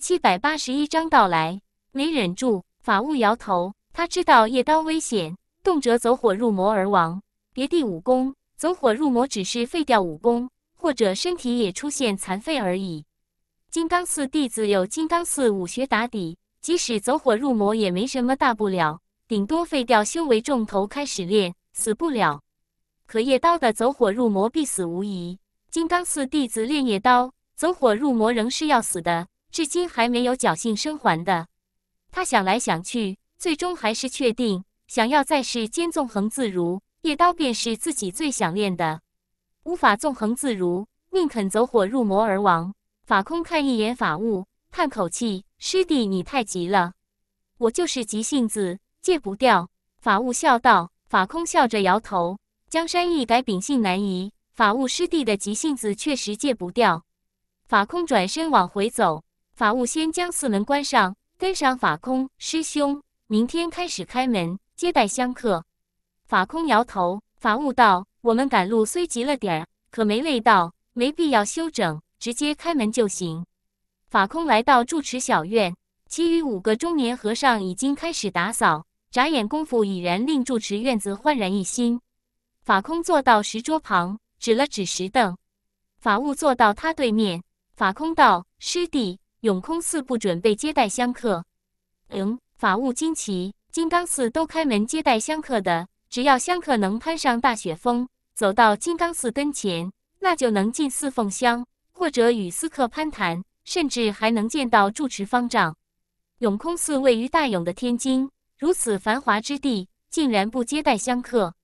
七百八十一章到来，没忍住，法务摇头。他知道叶刀危险，动辄走火入魔而亡。别地武功，走火入魔只是废掉武功，或者身体也出现残废而已。金刚寺弟子有金刚寺武学打底，即使走火入魔也没什么大不了，顶多废掉修为重头开始练，死不了。可叶刀的走火入魔必死无疑。金刚寺弟子练夜刀，走火入魔仍是要死的。至今还没有侥幸生还的。他想来想去，最终还是确定，想要在世间纵横自如，叶刀便是自己最想练的。无法纵横自如，宁肯走火入魔而亡。法空看一眼法务，叹口气：“师弟，你太急了。我就是急性子，戒不掉。”法务笑道。法空笑着摇头：“江山易改，秉性难移。法务师弟的急性子确实戒不掉。”法空转身往回走。法务先将四门关上，跟上法空师兄。明天开始开门接待香客。法空摇头。法务道：“我们赶路虽急了点儿，可没累到，没必要休整，直接开门就行。”法空来到住持小院，其余五个中年和尚已经开始打扫，眨眼功夫已然令住持院子焕然一新。法空坐到石桌旁，指了指石凳。法务坐到他对面。法空道：“师弟。”永空寺不准备接待香客。嗯，法务惊奇，金刚寺都开门接待香客的，只要香客能攀上大雪峰，走到金刚寺跟前，那就能进寺奉香，或者与寺客攀谈，甚至还能见到住持方丈。永空寺位于大永的天津，如此繁华之地，竟然不接待香客。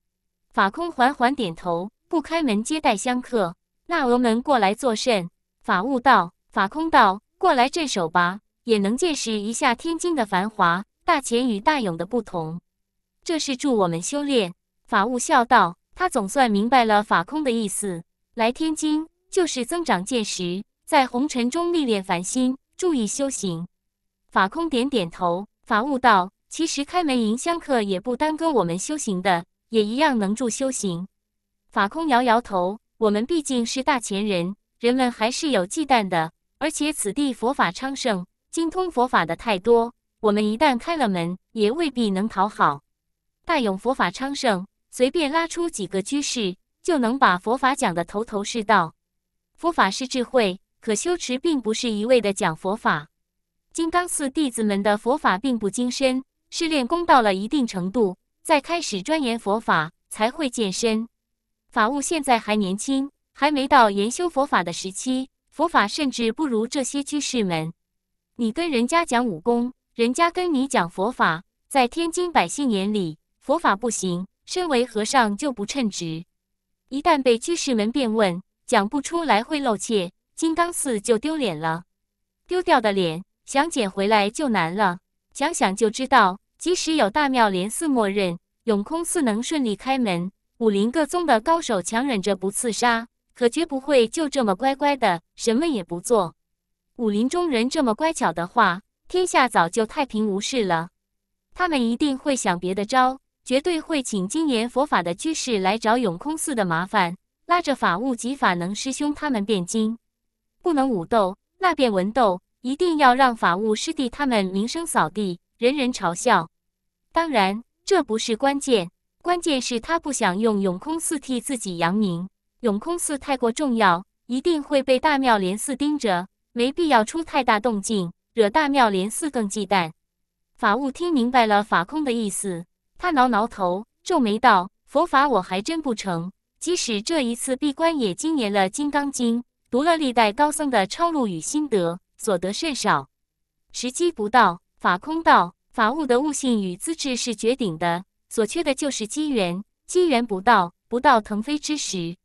法空缓缓点头，不开门接待香客，那峨门过来作甚？法悟道，法空道。过来镇守吧，也能见识一下天津的繁华。大钱与大勇的不同，这是助我们修炼。法悟笑道：“他总算明白了法空的意思。来天津就是增长见识，在红尘中历练凡心，注意修行。”法空点点头。法悟道：“其实开门迎香客也不耽搁我们修行的，也一样能助修行。”法空摇摇头：“我们毕竟是大钱人，人们还是有忌惮的。”而且此地佛法昌盛，精通佛法的太多，我们一旦开了门，也未必能讨好。大勇佛法昌盛，随便拉出几个居士，就能把佛法讲得头头是道。佛法是智慧，可修持并不是一味的讲佛法。金刚寺弟子们的佛法并不精深，是练功到了一定程度，再开始钻研佛法，才会健身。法务现在还年轻，还没到研修佛法的时期。佛法甚至不如这些居士们。你跟人家讲武功，人家跟你讲佛法。在天津百姓眼里，佛法不行，身为和尚就不称职。一旦被居士们辩问，讲不出来会露怯，金刚寺就丢脸了。丢掉的脸，想捡回来就难了。想想就知道，即使有大庙连寺默认，永空寺能顺利开门，武林各宗的高手强忍着不刺杀。可绝不会就这么乖乖的什么也不做。武林中人这么乖巧的话，天下早就太平无事了。他们一定会想别的招，绝对会请金岩佛法的居士来找永空寺的麻烦，拉着法务及法能师兄他们辩经。不能武斗，那便文斗，一定要让法务师弟他们名声扫地，人人嘲笑。当然，这不是关键，关键是他不想用永空寺替自己扬名。永空寺太过重要，一定会被大庙连寺盯着，没必要出太大动静，惹大庙连寺更忌惮。法务听明白了法空的意思，他挠挠头，皱眉道：“佛法我还真不成，即使这一次闭关也精研了《金刚经》，读了历代高僧的抄录与心得，所得甚少。时机不到。”法空道：“法务的悟性与资质是绝顶的，所缺的就是机缘，机缘不到，不到腾飞之时。”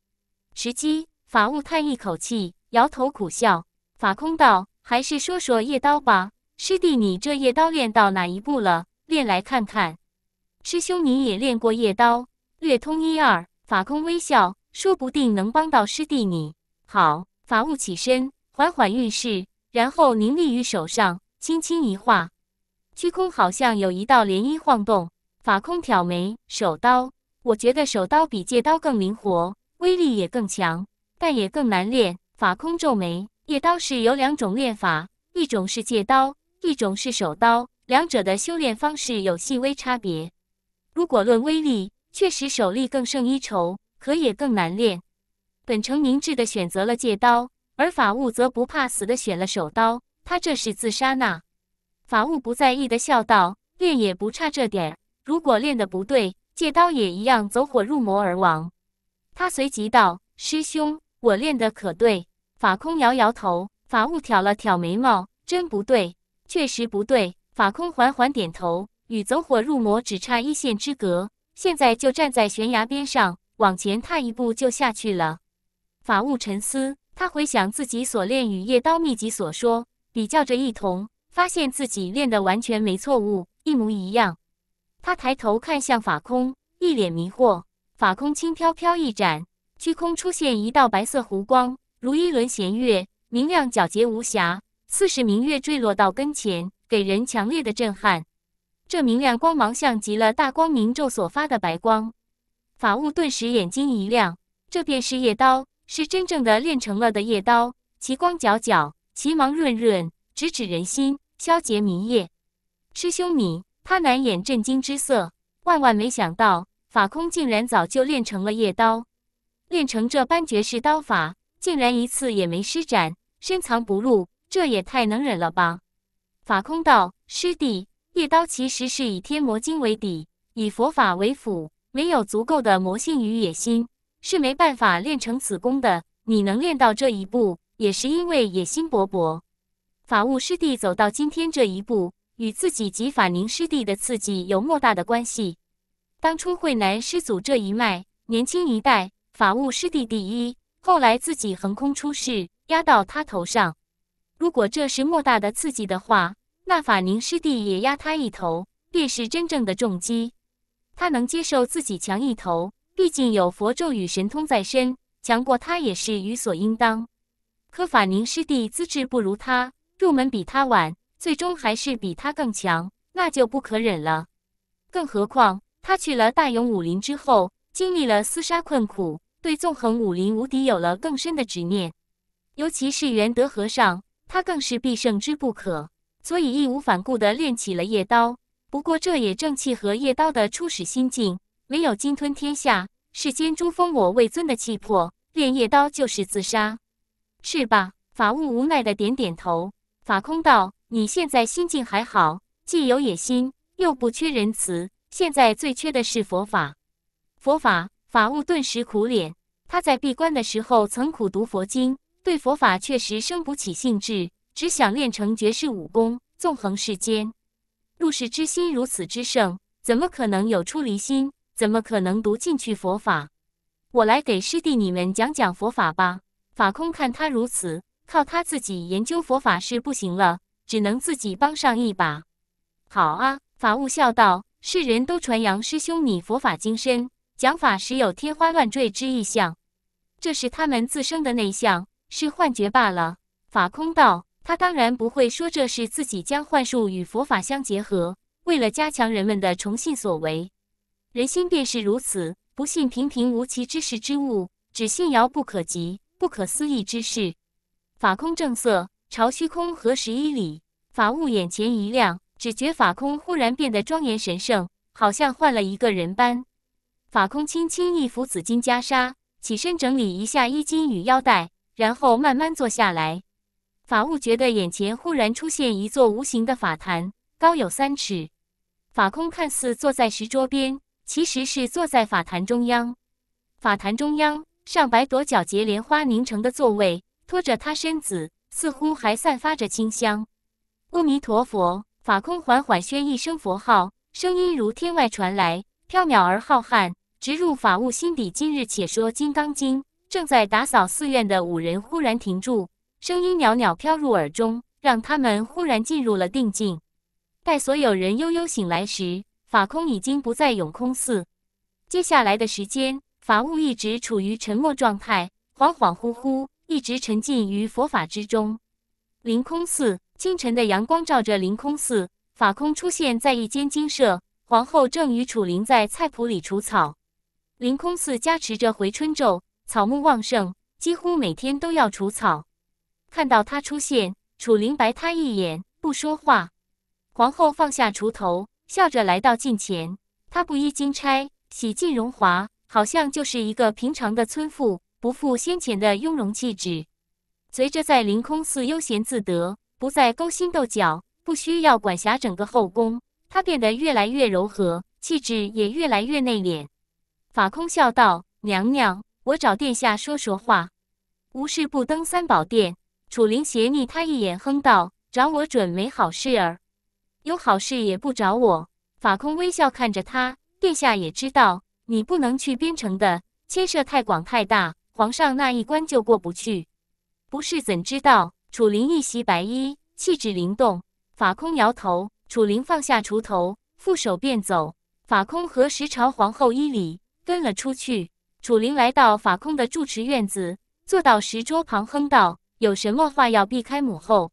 时机。法悟叹一口气，摇头苦笑。法空道：“还是说说夜刀吧，师弟，你这夜刀练到哪一步了？练来看看。”师兄，你也练过夜刀，略通一二。法空微笑，说不定能帮到师弟你。好，法悟起身，缓缓运势，然后凝立于手上，轻轻一划，虚空好像有一道涟漪晃动。法空挑眉：“手刀？我觉得手刀比借刀更灵活。”威力也更强，但也更难练。法空皱眉，夜刀是有两种练法，一种是借刀，一种是手刀，两者的修炼方式有细微差别。如果论威力，确实手力更胜一筹，可也更难练。本城明智的选择了借刀，而法务则不怕死的选了手刀，他这是自杀呐！法务不在意的笑道：“练也不差这点儿，如果练得不对，借刀也一样走火入魔而亡。”他随即道：“师兄，我练的可对？”法空摇摇头，法务挑了挑眉毛：“真不对，确实不对。”法空缓缓点头，与走火入魔只差一线之隔，现在就站在悬崖边上，往前踏一步就下去了。法务沉思，他回想自己所练与《夜刀秘籍》所说比较着异同，发现自己练的完全没错误，一模一样。他抬头看向法空，一脸迷惑。法空轻飘飘一展，虚空出现一道白色弧光，如一轮弦月，明亮皎洁无瑕。似是明月坠落到跟前，给人强烈的震撼。这明亮光芒像极了大光明咒所发的白光。法务顿时眼睛一亮，这便是夜刀，是真正的练成了的夜刀，其光皎皎，其芒润润，直指人心，消解迷夜。师兄，你他难掩震惊之色，万万没想到。法空竟然早就练成了夜刀，练成这般绝世刀法，竟然一次也没施展，深藏不露，这也太能忍了吧！法空道：“师弟，夜刀其实是以天魔经为底，以佛法为辅，没有足够的魔性与野心，是没办法练成此功的。你能练到这一步，也是因为野心勃勃。法务师弟走到今天这一步，与自己及法宁师弟的刺激有莫大的关系。”当初慧南师祖这一脉年轻一代法务师弟第一，后来自己横空出世压到他头上。如果这是莫大的刺激的话，那法宁师弟也压他一头，便是真正的重击。他能接受自己强一头，毕竟有佛咒与神通在身，强过他也是理所应当。可法宁师弟资质不如他，入门比他晚，最终还是比他更强，那就不可忍了。更何况。他去了大勇武林之后，经历了厮杀困苦，对纵横武林无敌有了更深的执念。尤其是元德和尚，他更是必胜之不可，所以义无反顾地练起了夜刀。不过，这也正契合夜刀的初始心境——没有鲸吞天下、世间诸峰我未尊的气魄，练夜刀就是自杀，是吧？法悟无奈地点点头。法空道：“你现在心境还好，既有野心，又不缺仁慈。”现在最缺的是佛法，佛法法务顿时苦脸。他在闭关的时候曾苦读佛经，对佛法确实生不起兴致，只想练成绝世武功，纵横世间。入世之心如此之盛，怎么可能有出离心？怎么可能读进去佛法？我来给师弟你们讲讲佛法吧。法空看他如此，靠他自己研究佛法是不行了，只能自己帮上一把。好啊，法务笑道。世人都传扬师兄你佛法精深，讲法时有天花乱坠之意象，这是他们自生的内向，是幻觉罢了。法空道，他当然不会说这是自己将幻术与佛法相结合，为了加强人们的崇信所为。人心便是如此，不信平平无奇之事之物，只信遥不可及、不可思议之事。法空正色，朝虚空合十一理，法悟眼前一亮。只觉法空忽然变得庄严神圣，好像换了一个人般。法空轻轻一拂紫金袈裟，起身整理一下衣襟与腰带，然后慢慢坐下来。法务觉得眼前忽然出现一座无形的法坛，高有三尺。法空看似坐在石桌边，其实是坐在法坛中央。法坛中央上，百朵皎洁莲花凝成的座位托着他身子，似乎还散发着清香。阿弥陀佛。法空缓缓宣一声佛号，声音如天外传来，飘渺而浩瀚，直入法悟心底。今日且说《金刚经》，正在打扫寺院的五人忽然停住，声音袅袅飘入耳中，让他们忽然进入了定境。待所有人悠悠醒来时，法空已经不在永空寺。接下来的时间，法悟一直处于沉默状态，恍恍惚惚，一直沉浸于佛法之中。凌空寺。清晨的阳光照着凌空寺，法空出现在一间精舍。皇后正与楚灵在菜圃里除草。凌空寺加持着回春咒，草木旺盛，几乎每天都要除草。看到他出现，楚灵白他一眼，不说话。皇后放下锄头，笑着来到近前。她不衣金钗，洗尽荣华，好像就是一个平常的村妇，不复先前的雍容气质。随着在凌空寺悠闲自得。不再勾心斗角，不需要管辖整个后宫，他变得越来越柔和，气质也越来越内敛。法空笑道：“娘娘，我找殿下说说话。”无事不登三宝殿。楚灵斜睨他一眼，哼道：“找我准没好事儿，有好事也不找我。”法空微笑看着他，殿下也知道你不能去边城的，牵涉太广太大，皇上那一关就过不去。不是怎知道？楚灵一袭白衣，气质灵动。法空摇头，楚灵放下锄头，负手便走。法空和时朝皇后一礼，跟了出去。楚灵来到法空的住持院子，坐到石桌旁，哼道：“有什么话要避开母后，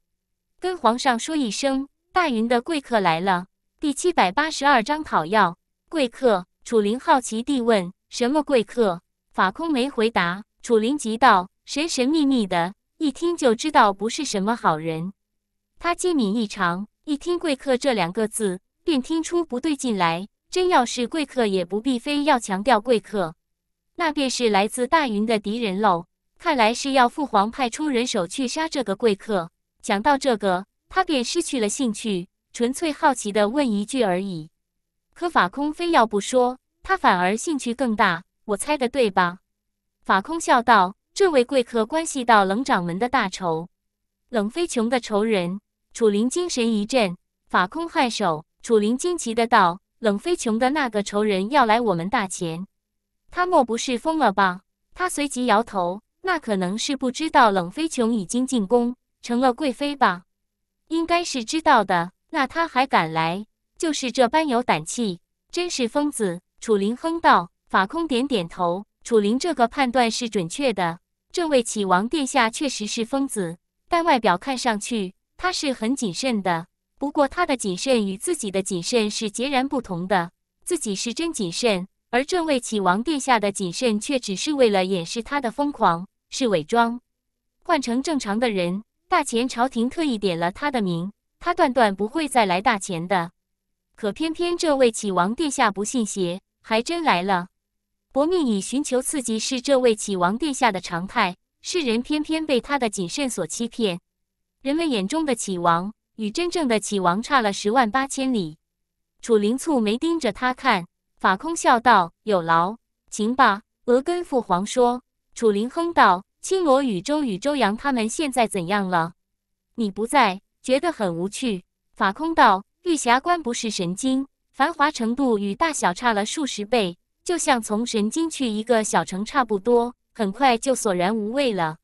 跟皇上说一声。大云的贵客来了。”第七百八十二章讨要贵客。楚灵好奇地问：“什么贵客？”法空没回答。楚灵急道：“神神秘秘的。”一听就知道不是什么好人。他机敏异常，一听“贵客”这两个字，便听出不对劲来。真要是贵客，也不必非要强调贵客，那便是来自大云的敌人喽。看来是要父皇派出人手去杀这个贵客。讲到这个，他便失去了兴趣，纯粹好奇的问一句而已。可法空非要不说，他反而兴趣更大。我猜的对吧？法空笑道。这位贵客关系到冷掌门的大仇，冷飞琼的仇人。楚林精神一振，法空颔首。楚林惊奇的道：“冷飞琼的那个仇人要来我们大钱，他莫不是疯了吧？”他随即摇头：“那可能是不知道冷飞琼已经进宫成了贵妃吧？应该是知道的，那他还敢来，就是这般有胆气，真是疯子。”楚林哼道。法空点点头。楚林这个判断是准确的。这位启王殿下确实是疯子，但外表看上去他是很谨慎的。不过他的谨慎与自己的谨慎是截然不同的。自己是真谨慎，而这位启王殿下的谨慎却只是为了掩饰他的疯狂，是伪装。换成正常的人，大前朝廷特意点了他的名，他断断不会再来大前的。可偏偏这位启王殿下不信邪，还真来了。薄命以寻求刺激是这位启王殿下的常态，世人偏偏被他的谨慎所欺骗。人们眼中的启王与真正的启王差了十万八千里。楚灵蹙眉盯着他看，法空笑道：“有劳，请吧，我跟父皇说。”楚灵哼道：“青罗与周与周扬他们现在怎样了？你不在，觉得很无趣。”法空道：“玉霞关不是神经，繁华程度与大小差了数十倍。”就像从神经去一个小城差不多，很快就索然无味了。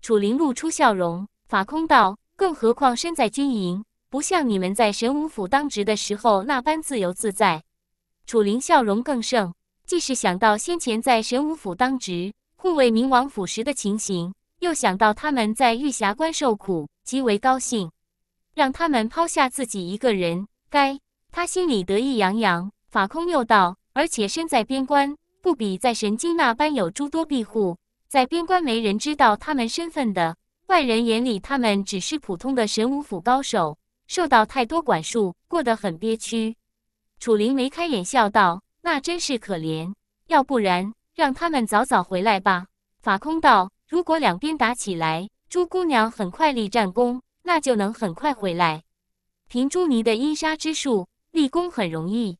楚灵露出笑容，法空道：“更何况身在军营，不像你们在神武府当值的时候那般自由自在。”楚灵笑容更盛，既是想到先前在神武府当值护卫冥王府时的情形，又想到他们在玉霞关受苦，极为高兴，让他们抛下自己一个人，该他心里得意洋洋。法空又道。而且身在边关，不比在神京那般有诸多庇护。在边关，没人知道他们身份的，外人眼里，他们只是普通的神武府高手，受到太多管束，过得很憋屈。楚灵眉开眼笑道：“那真是可怜，要不然让他们早早回来吧。”法空道：“如果两边打起来，朱姑娘很快立战功，那就能很快回来。凭朱尼的阴杀之术，立功很容易。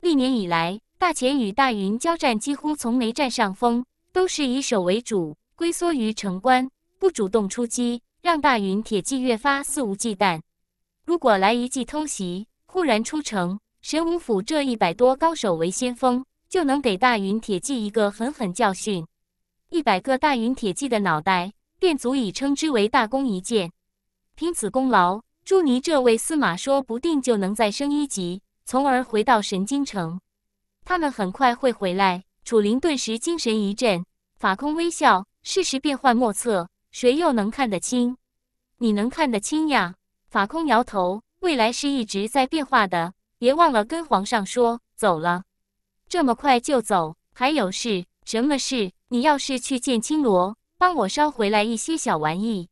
历年以来。”大钱与大云交战，几乎从没占上风，都是以守为主，龟缩于城关，不主动出击，让大云铁骑越发肆无忌惮。如果来一记偷袭，忽然出城，神武府这一百多高手为先锋，就能给大云铁骑一个狠狠教训。一百个大云铁骑的脑袋，便足以称之为大功一件。凭此功劳，朱尼这位司马说不定就能再升一级，从而回到神京城。他们很快会回来。楚灵顿时精神一振。法空微笑，世事变幻莫测，谁又能看得清？你能看得清呀？法空摇头，未来是一直在变化的。别忘了跟皇上说，走了。这么快就走，还有事？什么事？你要是去见青罗，帮我捎回来一些小玩意。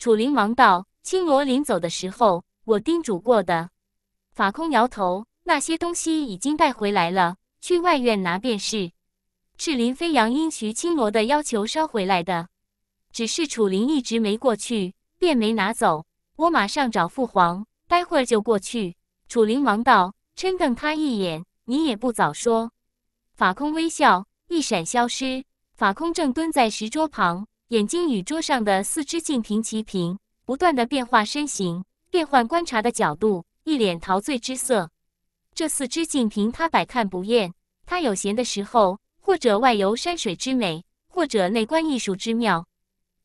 楚灵忙道：“青罗临走的时候，我叮嘱过的。”法空摇头，那些东西已经带回来了。去外院拿便是，赤林飞扬因徐青罗的要求捎回来的。只是楚灵一直没过去，便没拿走。我马上找父皇，待会儿就过去。楚灵王道，嗔瞪他一眼，你也不早说。法空微笑，一闪消失。法空正蹲在石桌旁，眼睛与桌上的四只镜瓶齐平，不断的变化身形，变换观察的角度，一脸陶醉之色。这四只净瓶他百看不厌。他有闲的时候，或者外游山水之美，或者内观艺术之妙。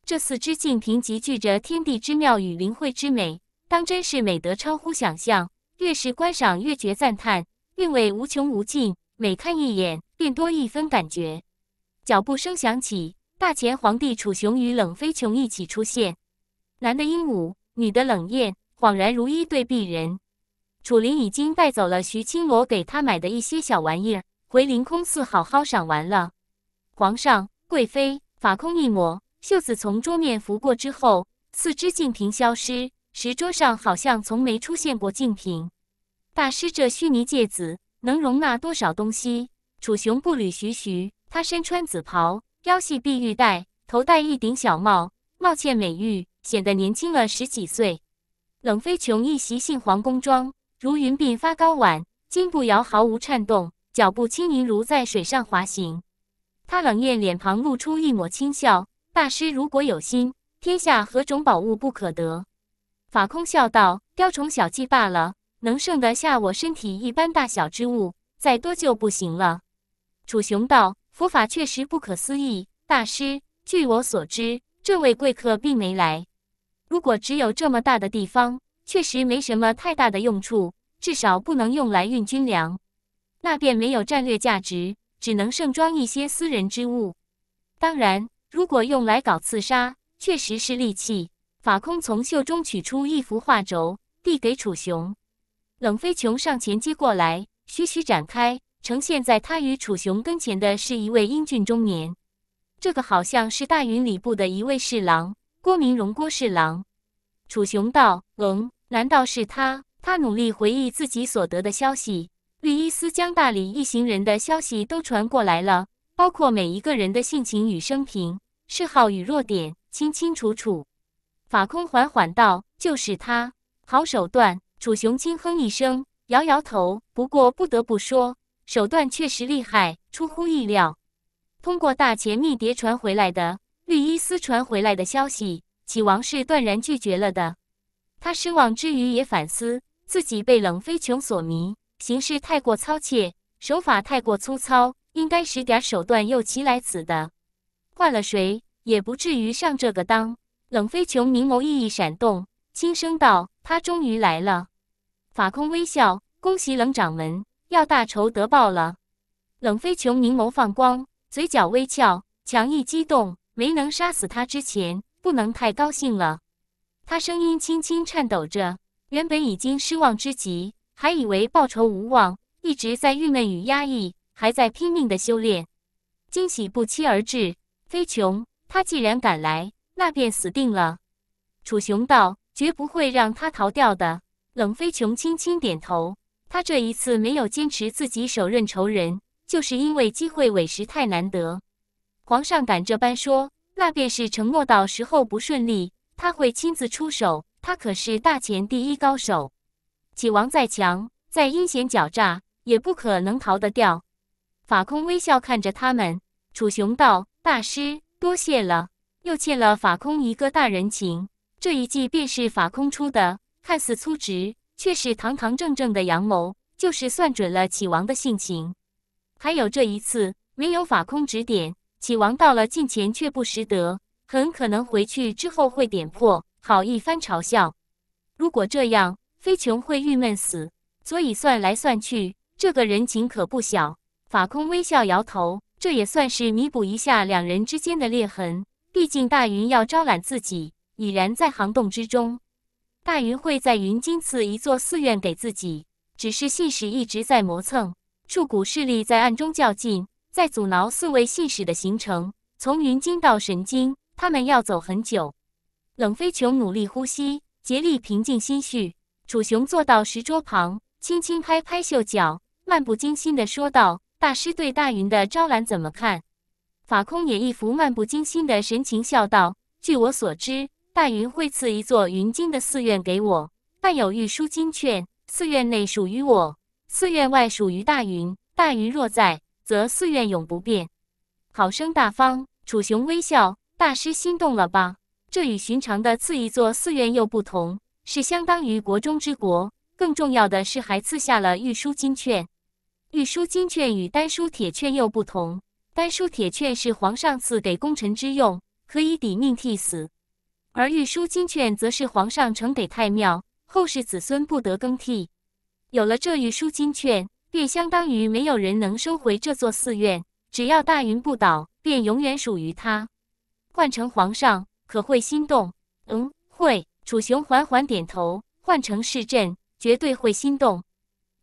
这四只净瓶集聚着天地之妙与灵慧之美，当真是美得超乎想象。越是观赏，越觉赞叹，韵味无穷无尽。每看一眼，便多一分感觉。脚步声响起，大前皇帝楚雄与冷飞琼一起出现。男的英武，女的冷艳，恍然如一对璧人。楚灵已经带走了徐青罗给他买的一些小玩意儿，回凌空寺好好赏玩了。皇上、贵妃、法空、一抹袖子从桌面拂过之后，四肢净瓶消失，石桌上好像从没出现过净瓶。大师，这须拟戒子能容纳多少东西？楚雄步履徐徐，他身穿紫袍，腰系碧玉带，头戴一顶小帽，帽嵌美玉，显得年轻了十几岁。冷飞琼一袭杏黄宫装。如云鬓发高挽，金步摇毫无颤动，脚步轻盈如在水上滑行。他冷艳脸庞露出一抹轻笑：“大师如果有心，天下何种宝物不可得？”法空笑道：“雕虫小技罢了，能胜得下我身体一般大小之物，再多就不行了。”楚雄道：“佛法确实不可思议，大师，据我所知，这位贵客并没来。如果只有这么大的地方。”确实没什么太大的用处，至少不能用来运军粮，那便没有战略价值，只能盛装一些私人之物。当然，如果用来搞刺杀，确实是利器。法空从袖中取出一幅画轴，递给楚雄。冷飞琼上前接过来，徐徐展开，呈现在他与楚雄跟前的是一位英俊中年，这个好像是大云礼部的一位侍郎，郭明荣郭侍郎。楚雄道：“嗯。”难道是他？他努力回忆自己所得的消息。绿衣斯将大理一行人的消息都传过来了，包括每一个人的性情与生平、嗜好与弱点，清清楚楚。法空缓缓道：“就是他，好手段。”楚雄轻哼一声，摇摇头。不过不得不说，手段确实厉害，出乎意料。通过大前密谍传回来的，绿衣斯传回来的消息，启王是断然拒绝了的。他失望之余，也反思自己被冷飞琼所迷，行事太过操切，手法太过粗糙，应该使点手段诱其来此的。换了谁，也不至于上这个当。冷飞琼明眸熠熠闪动，轻声道：“他终于来了。”法空微笑：“恭喜冷掌门，要大仇得报了。”冷飞琼明眸放光，嘴角微翘，强意激动，没能杀死他之前，不能太高兴了。他声音轻轻颤抖着，原本已经失望之极，还以为报仇无望，一直在郁闷与压抑，还在拼命的修炼。惊喜不期而至，飞琼，他既然敢来，那便死定了。楚雄道：“绝不会让他逃掉的。”冷飞琼轻轻点头。他这一次没有坚持自己手刃仇人，就是因为机会委实太难得。皇上敢这般说，那便是承诺到时候不顺利。他会亲自出手，他可是大秦第一高手。启王再强，再阴险狡诈，也不可能逃得掉。法空微笑看着他们，楚雄道：“大师，多谢了，又欠了法空一个大人情。这一计便是法空出的，看似粗直，却是堂堂正正的阳谋，就是算准了启王的性情。还有这一次，没有法空指点，启王到了近前却不识得。”很可能回去之后会点破，好一番嘲笑。如果这样，飞琼会郁闷死。所以算来算去，这个人情可不小。法空微笑摇头，这也算是弥补一下两人之间的裂痕。毕竟大云要招揽自己，已然在行动之中。大云会在云金赐一座寺院给自己，只是信使一直在磨蹭。数股势力在暗中较劲，在阻挠四位信使的行程，从云金到神经，他们要走很久。冷飞琼努力呼吸，竭力平静心绪。楚雄坐到石桌旁，轻轻拍拍袖角，漫不经心的说道：“大师对大云的招揽怎么看？”法空也一副漫不经心的神情，笑道：“据我所知，大云会赐一座云经的寺院给我，伴有玉书金券。寺院内属于我，寺院外属于大云。大云若在，则寺院永不变。好生大方。”楚雄微笑。大师心动了吧？这与寻常的赐一座寺院又不同，是相当于国中之国。更重要的是，还赐下了玉书金券。玉书金券与丹书铁券又不同，丹书铁券是皇上赐给功臣之用，可以抵命替死；而玉书金券则是皇上呈给太庙，后世子孙不得更替。有了这玉书金券，便相当于没有人能收回这座寺院，只要大云不倒，便永远属于他。换成皇上可会心动？嗯，会。楚雄缓缓点头。换成是朕，绝对会心动。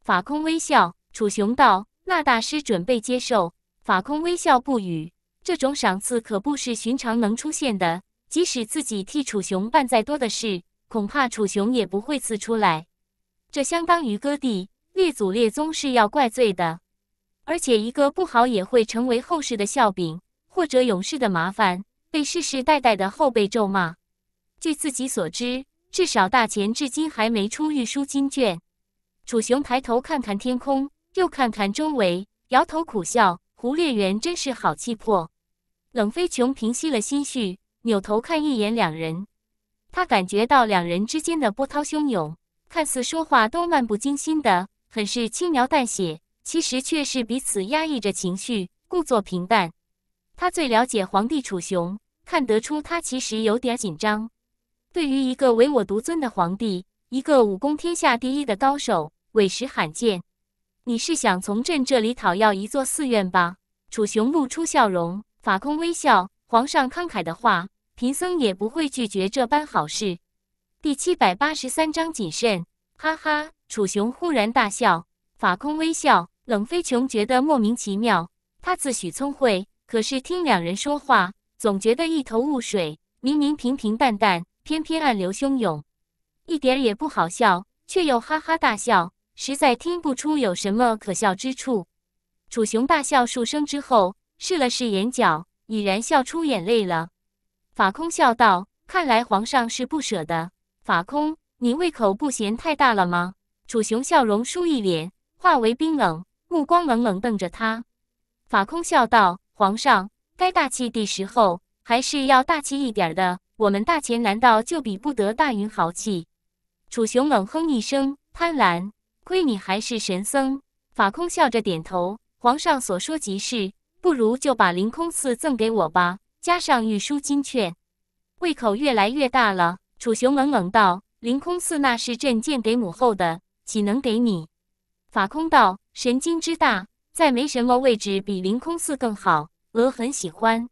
法空微笑。楚雄道：“那大师准备接受？”法空微笑不语。这种赏赐可不是寻常能出现的。即使自己替楚雄办再多的事，恐怕楚雄也不会赐出来。这相当于割地，列祖列宗是要怪罪的。而且一个不好，也会成为后世的笑柄，或者永世的麻烦。被世世代代的后辈咒骂。据自己所知，至少大钱至今还没出御书金卷。楚雄抬头看看天空，又看看周围，摇头苦笑。胡烈元真是好气魄。冷飞琼平息了心绪，扭头看一眼两人，他感觉到两人之间的波涛汹涌，看似说话都漫不经心的，很是轻描淡写，其实却是彼此压抑着情绪，故作平淡。他最了解皇帝楚雄。看得出他其实有点紧张。对于一个唯我独尊的皇帝，一个武功天下第一的高手，委实罕见。你是想从朕这里讨要一座寺院吧？楚雄露出笑容，法空微笑。皇上慷慨的话，贫僧也不会拒绝这般好事。第七百八十三章谨慎。哈哈！楚雄忽然大笑，法空微笑。冷飞琼觉得莫名其妙。他自诩聪慧，可是听两人说话。总觉得一头雾水，明明平平淡淡，偏偏暗流汹涌，一点也不好笑，却又哈哈大笑，实在听不出有什么可笑之处。楚雄大笑数声之后，试了试眼角，已然笑出眼泪了。法空笑道：“看来皇上是不舍的。”法空，你胃口不嫌太大了吗？楚雄笑容舒一脸，化为冰冷，目光冷冷瞪着他。法空笑道：“皇上。”该大气的时候还是要大气一点的。我们大钱难道就比不得大云豪气？楚雄冷哼一声：“贪婪，亏你还是神僧。”法空笑着点头：“皇上所说极是，不如就把凌空寺赠给我吧，加上玉书金券。”胃口越来越大了。楚雄冷冷道：“凌空寺那是朕建给母后的，岂能给你？”法空道：“神经之大，再没什么位置比凌空寺更好。”鹅很喜欢，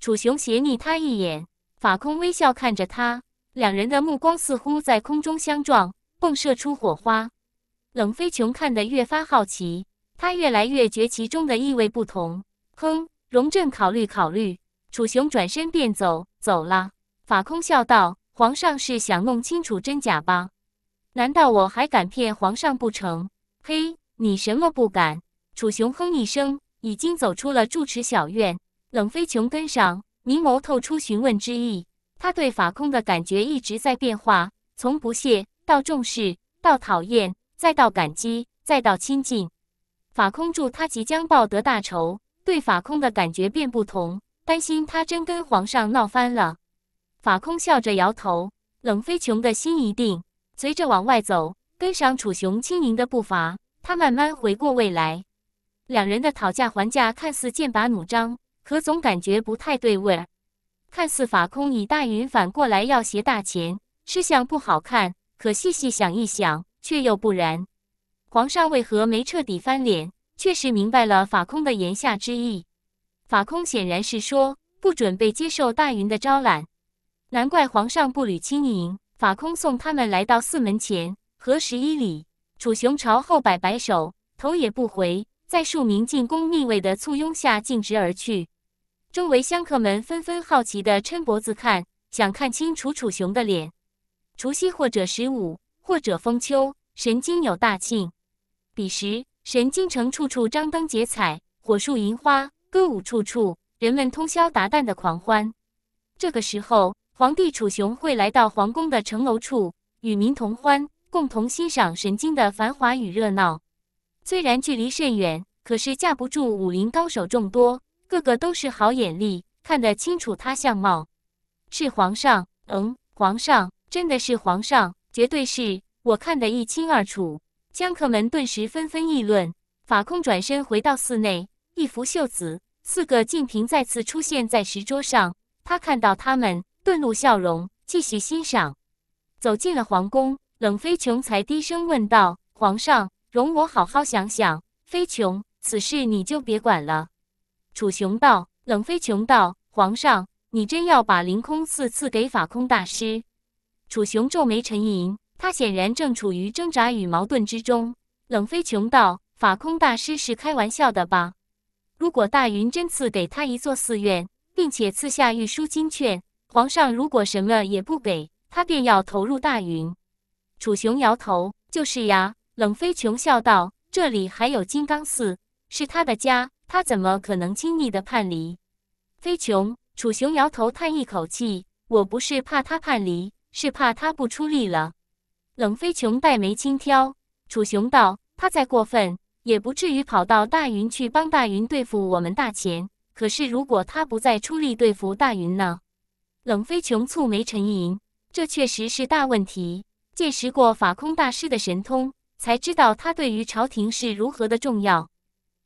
楚雄斜睨他一眼，法空微笑看着他，两人的目光似乎在空中相撞，迸射出火花。冷飞琼看得越发好奇，他越来越觉其中的意味不同。哼，荣振，考虑考虑。楚雄转身便走，走了。法空笑道：“皇上是想弄清楚真假吧？难道我还敢骗皇上不成？”嘿，你什么不敢？楚雄哼一声。已经走出了住持小院，冷飞琼跟上，明眸透出询问之意。他对法空的感觉一直在变化，从不屑到重视，到讨厌，再到感激，再到亲近。法空助他即将报得大仇，对法空的感觉便不同，担心他真跟皇上闹翻了。法空笑着摇头，冷飞琼的心一定。随着往外走，跟上楚雄轻盈的步伐，他慢慢回过味来。两人的讨价还价看似剑拔弩张，可总感觉不太对味儿。看似法空以大云反过来要挟大钱，吃相不好看；可细细想一想，却又不然。皇上为何没彻底翻脸？确实明白了法空的言下之意。法空显然是说不准备接受大云的招揽，难怪皇上步履轻盈。法空送他们来到寺门前，合十一礼。楚雄朝后摆摆手，头也不回。在庶民进宫密卫的簇拥下径直而去，周围乡客们纷纷好奇地抻脖子看，想看清楚楚雄的脸。除夕或者十五或者封秋，神经有大庆，彼时神经城处处张灯结彩，火树银花，歌舞处处，人们通宵达旦的狂欢。这个时候，皇帝楚雄会来到皇宫的城楼处，与民同欢，共同欣赏神经的繁华与热闹。虽然距离甚远，可是架不住武林高手众多，个个都是好眼力，看得清楚他相貌。是皇上，嗯，皇上，真的是皇上，绝对是我看得一清二楚。江客们顿时纷纷议论。法空转身回到寺内，一拂袖子，四个净瓶再次出现在石桌上。他看到他们，顿露笑容，继续欣赏。走进了皇宫，冷飞琼才低声问道：“皇上。”容我好好想想，飞琼，此事你就别管了。楚雄道，冷飞琼道，皇上，你真要把凌空寺赐给法空大师？楚雄皱眉沉吟，他显然正处于挣扎与矛盾之中。冷飞琼道，法空大师是开玩笑的吧？如果大云真赐给他一座寺院，并且赐下御书金券，皇上如果什么也不给，他便要投入大云。楚雄摇头，就是呀。冷飞琼笑道：“这里还有金刚寺，是他的家，他怎么可能轻易的叛离？”飞琼、楚雄摇头，叹一口气：“我不是怕他叛离，是怕他不出力了。”冷飞琼黛眉轻挑，楚雄道：“他再过分，也不至于跑到大云去帮大云对付我们大钱。可是，如果他不再出力对付大云呢？”冷飞琼蹙眉沉吟：“这确实是大问题。见识过法空大师的神通。”才知道他对于朝廷是如何的重要。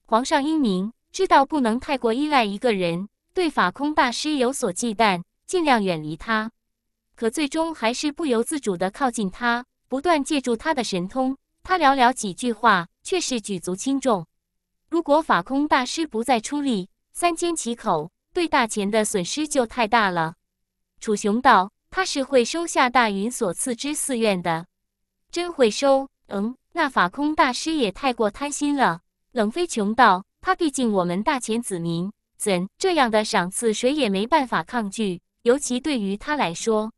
皇上英明，知道不能太过依赖一个人，对法空大师有所忌惮，尽量远离他。可最终还是不由自主的靠近他，不断借助他的神通。他寥寥几句话，却是举足轻重。如果法空大师不再出力，三缄其口，对大钱的损失就太大了。楚雄道：“他是会收下大云所赐之寺院的，真会收。”嗯。那法空大师也太过贪心了。冷飞穷道：“他毕竟我们大秦子民，怎这样的赏赐，谁也没办法抗拒。尤其对于他来说，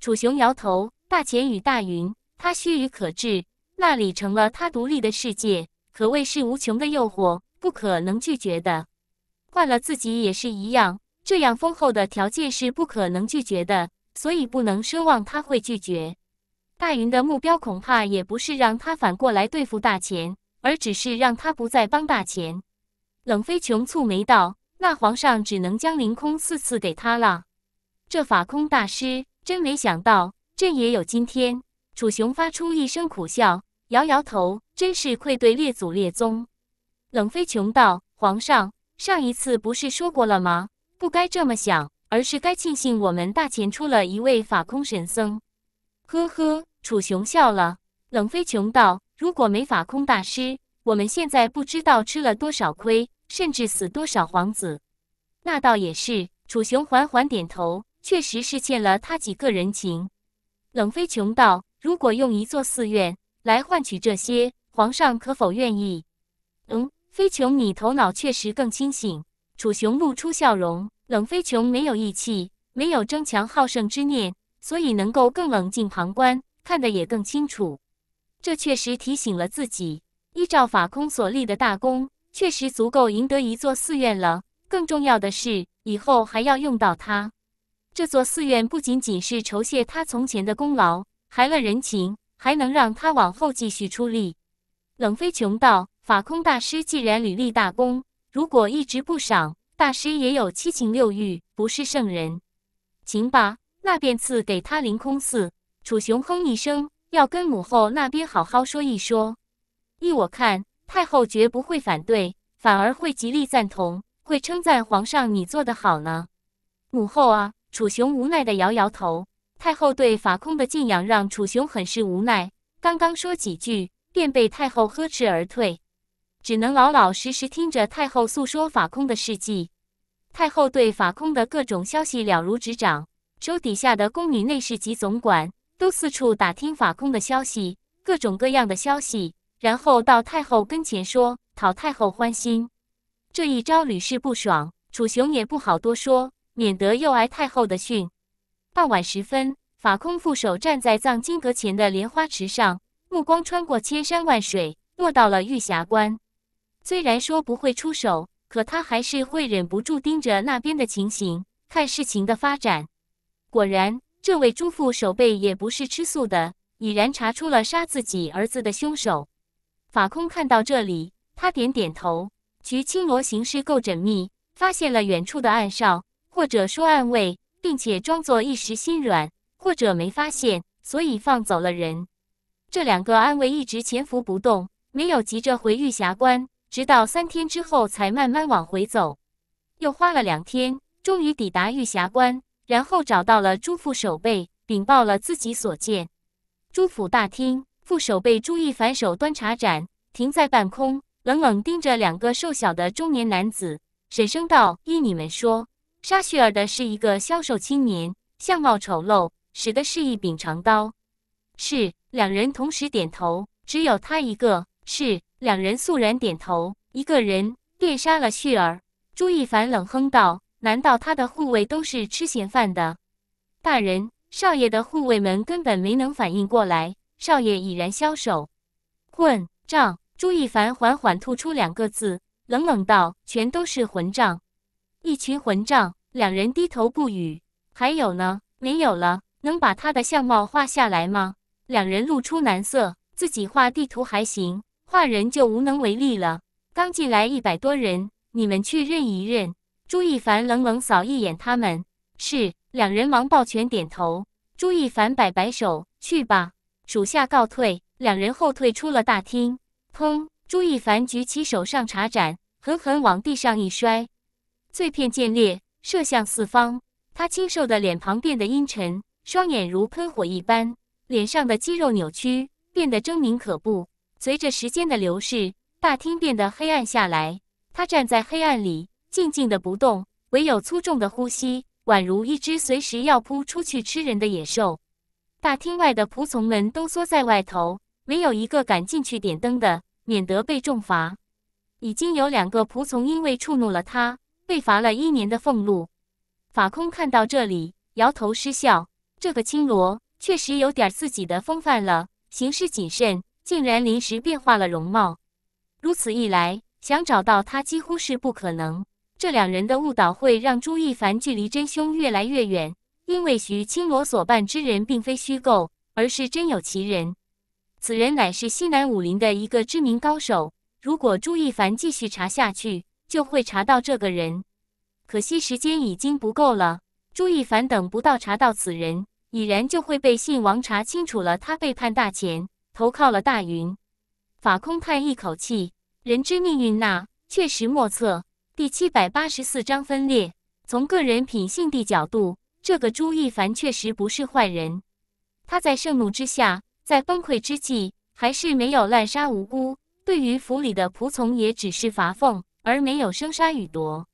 楚雄摇头：大秦与大云，他须臾可至，那里成了他独立的世界，可谓是无穷的诱惑，不可能拒绝的。换了自己也是一样，这样丰厚的条件是不可能拒绝的，所以不能奢望他会拒绝。”大云的目标恐怕也不是让他反过来对付大钱，而只是让他不再帮大钱。冷飞穷蹙眉道：“那皇上只能将凌空四赐给他了。”这法空大师真没想到，朕也有今天。楚雄发出一声苦笑，摇摇头：“真是愧对列祖列宗。”冷飞穷道：“皇上，上一次不是说过了吗？不该这么想，而是该庆幸我们大钱出了一位法空神僧。”呵呵。楚雄笑了，冷飞琼道：“如果没法空大师，我们现在不知道吃了多少亏，甚至死多少皇子。”那倒也是。楚雄缓缓点头，确实是欠了他几个人情。冷飞琼道：“如果用一座寺院来换取这些，皇上可否愿意？”嗯，飞琼，你头脑确实更清醒。楚雄露出笑容。冷飞琼没有义气，没有争强好胜之念，所以能够更冷静旁观。看得也更清楚，这确实提醒了自己。依照法空所立的大功，确实足够赢得一座寺院了。更重要的是，以后还要用到它。这座寺院不仅仅是酬谢他从前的功劳，还了人情，还能让他往后继续出力。冷飞穷道：“法空大师既然屡立大功，如果一直不赏，大师也有七情六欲，不是圣人。请吧，那便赐给他凌空寺。”楚雄哼一声，要跟母后那边好好说一说。依我看，太后绝不会反对，反而会极力赞同，会称赞皇上你做得好呢。母后啊，楚雄无奈地摇摇头。太后对法空的敬仰让楚雄很是无奈，刚刚说几句，便被太后呵斥而退，只能老老实实听着太后诉说法空的事迹。太后对法空的各种消息了如指掌，手底下的宫女、内侍及总管。都四处打听法空的消息，各种各样的消息，然后到太后跟前说，讨太后欢心。这一招屡试不爽，楚雄也不好多说，免得又挨太后的训。傍晚时分，法空副手站在藏经阁前的莲花池上，目光穿过千山万水，落到了玉霞关。虽然说不会出手，可他还是会忍不住盯着那边的情形，看事情的发展。果然。这位朱父守备也不是吃素的，已然查出了杀自己儿子的凶手。法空看到这里，他点点头。菊青罗行事够缜密，发现了远处的暗哨，或者说暗卫，并且装作一时心软或者没发现，所以放走了人。这两个暗卫一直潜伏不动，没有急着回玉霞关，直到三天之后才慢慢往回走，又花了两天，终于抵达玉霞关。然后找到了朱父守备，禀报了自己所见。朱府大厅，副守备朱毅反手端茶盏，停在半空，冷冷盯着两个瘦小的中年男子，沈声道：“依你们说，杀旭儿的是一个消瘦青年，相貌丑陋，使的是一柄长刀。”是，两人同时点头。只有他一个。是，两人肃然点头。一个人便杀了旭儿。朱一凡冷哼道。难道他的护卫都是吃闲饭的？大人，少爷的护卫们根本没能反应过来，少爷已然消瘦。混账！朱一凡缓缓吐出两个字，冷冷道：“全都是混账，一群混账！”两人低头不语。还有呢？没有了。能把他的相貌画下来吗？两人露出难色。自己画地图还行，画人就无能为力了。刚进来一百多人，你们去认一认。朱一凡冷冷扫一眼他们，是两人忙抱拳点头。朱一凡摆摆手：“去吧，属下告退。”两人后退出了大厅。砰！朱一凡举起手上茶盏，狠狠往地上一摔，碎片溅裂，射向四方。他清瘦的脸庞变得阴沉，双眼如喷火一般，脸上的肌肉扭曲，变得狰狞可怖。随着时间的流逝，大厅变得黑暗下来。他站在黑暗里。静静的不动，唯有粗重的呼吸，宛如一只随时要扑出去吃人的野兽。大厅外的仆从们都缩在外头，没有一个敢进去点灯的，免得被重罚。已经有两个仆从因为触怒了他，被罚了一年的俸禄。法空看到这里，摇头失笑：这个青罗确实有点自己的风范了，行事谨慎，竟然临时变化了容貌。如此一来，想找到他几乎是不可能。这两人的误导会让朱一凡距离真凶越来越远，因为徐青罗所扮之人并非虚构，而是真有其人。此人乃是西南武林的一个知名高手。如果朱一凡继续查下去，就会查到这个人。可惜时间已经不够了，朱一凡等不到查到此人，已然就会被信王查清楚了。他背叛大钱，投靠了大云法空，叹一口气：人之命运呐，确实莫测。第七百八十四章分裂。从个人品性的角度，这个朱一凡确实不是坏人。他在盛怒之下，在崩溃之际，还是没有滥杀无辜。对于府里的仆从，也只是罚俸，而没有生杀予夺。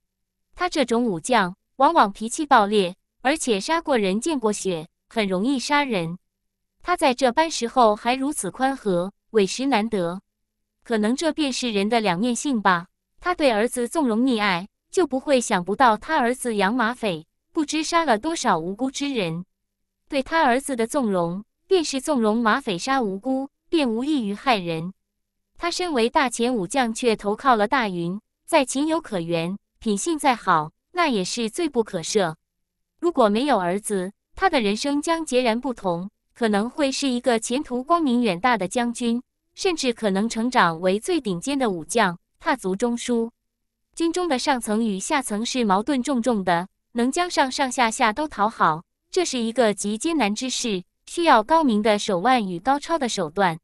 他这种武将，往往脾气暴烈，而且杀过人、见过血，很容易杀人。他在这般时候还如此宽和，委实难得。可能这便是人的两面性吧。他对儿子纵容溺爱，就不会想不到他儿子养马匪，不知杀了多少无辜之人。对他儿子的纵容，便是纵容马匪杀无辜，便无异于害人。他身为大秦武将，却投靠了大云，再情有可原；品性再好，那也是罪不可赦。如果没有儿子，他的人生将截然不同，可能会是一个前途光明远大的将军，甚至可能成长为最顶尖的武将。踏足中枢，军中的上层与下层是矛盾重重的，能将上上下下都讨好，这是一个极艰难之事，需要高明的手腕与高超的手段，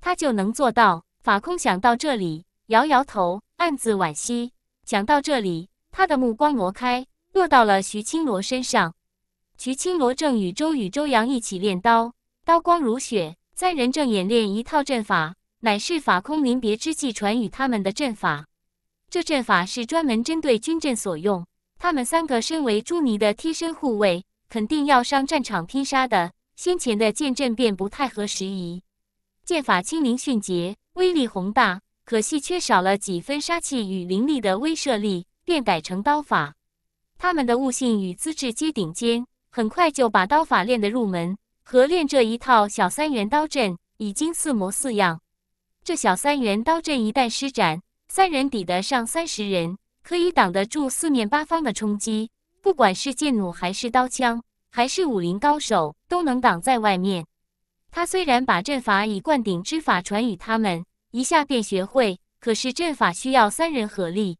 他就能做到。法空想到这里，摇摇头，暗自惋惜。想到这里，他的目光挪开，落到了徐青罗身上。徐青罗正与周宇、周扬一起练刀，刀光如雪，三人正演练一套阵法。乃是法空临别之际传与他们的阵法，这阵法是专门针对军阵所用。他们三个身为朱尼的贴身护卫，肯定要上战场拼杀的，先前的剑阵便不太合时宜。剑法轻灵迅捷，威力宏大，可惜缺少了几分杀气与凌厉的威慑力，便改成刀法。他们的悟性与资质皆顶尖，很快就把刀法练得入门，和练这一套小三元刀阵已经似模似样。这小三元刀阵一旦施展，三人抵得上三十人，可以挡得住四面八方的冲击。不管是剑弩还是刀枪，还是武林高手，都能挡在外面。他虽然把阵法以灌顶之法传与他们，一下便学会。可是阵法需要三人合力，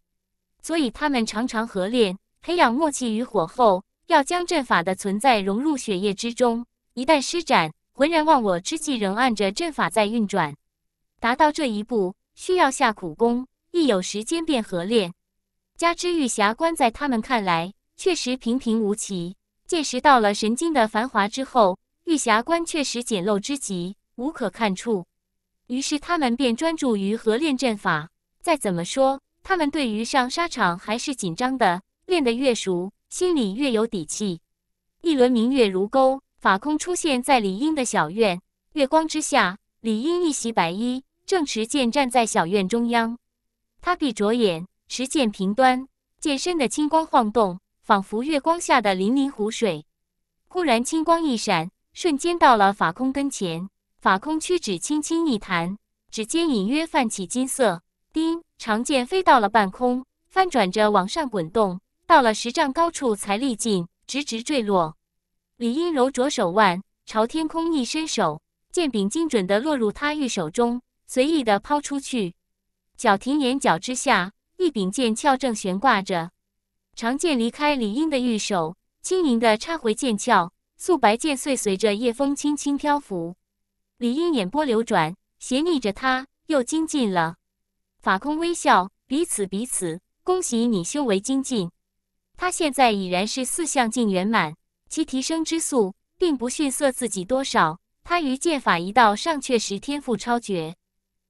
所以他们常常合练，培养默契与火候，要将阵法的存在融入血液之中。一旦施展，浑然忘我之际，仍按着阵法在运转。达到这一步需要下苦功，一有时间便合练。加之玉霞观在他们看来确实平平无奇，见识到了神经的繁华之后，玉霞观确实简陋之极，无可看处。于是他们便专注于合练阵法。再怎么说，他们对于上沙场还是紧张的。练得越熟，心里越有底气。一轮明月如钩，法空出现在李英的小院，月光之下，李英一袭白衣。正持剑站在小院中央，他闭着眼，持剑平端，剑身的青光晃动，仿佛月光下的粼粼湖水。忽然青光一闪，瞬间到了法空跟前。法空屈指轻轻一弹，指尖隐约泛起金色。叮，长剑飞到了半空，翻转着往上滚动，到了十丈高处才力尽，直直坠落。李英柔着手腕，朝天空一伸手，剑柄精准的落入他玉手中。随意的抛出去，小亭眼角之下，一柄剑鞘正悬挂着。长剑离开李英的玉手，轻盈的插回剑鞘，素白剑穗随着夜风轻轻漂浮。李英眼波流转，斜睨着他，又精进了。法空微笑，彼此彼此，恭喜你修为精进。他现在已然是四象境圆满，其提升之速，并不逊色自己多少。他于剑法一道上，确实天赋超绝。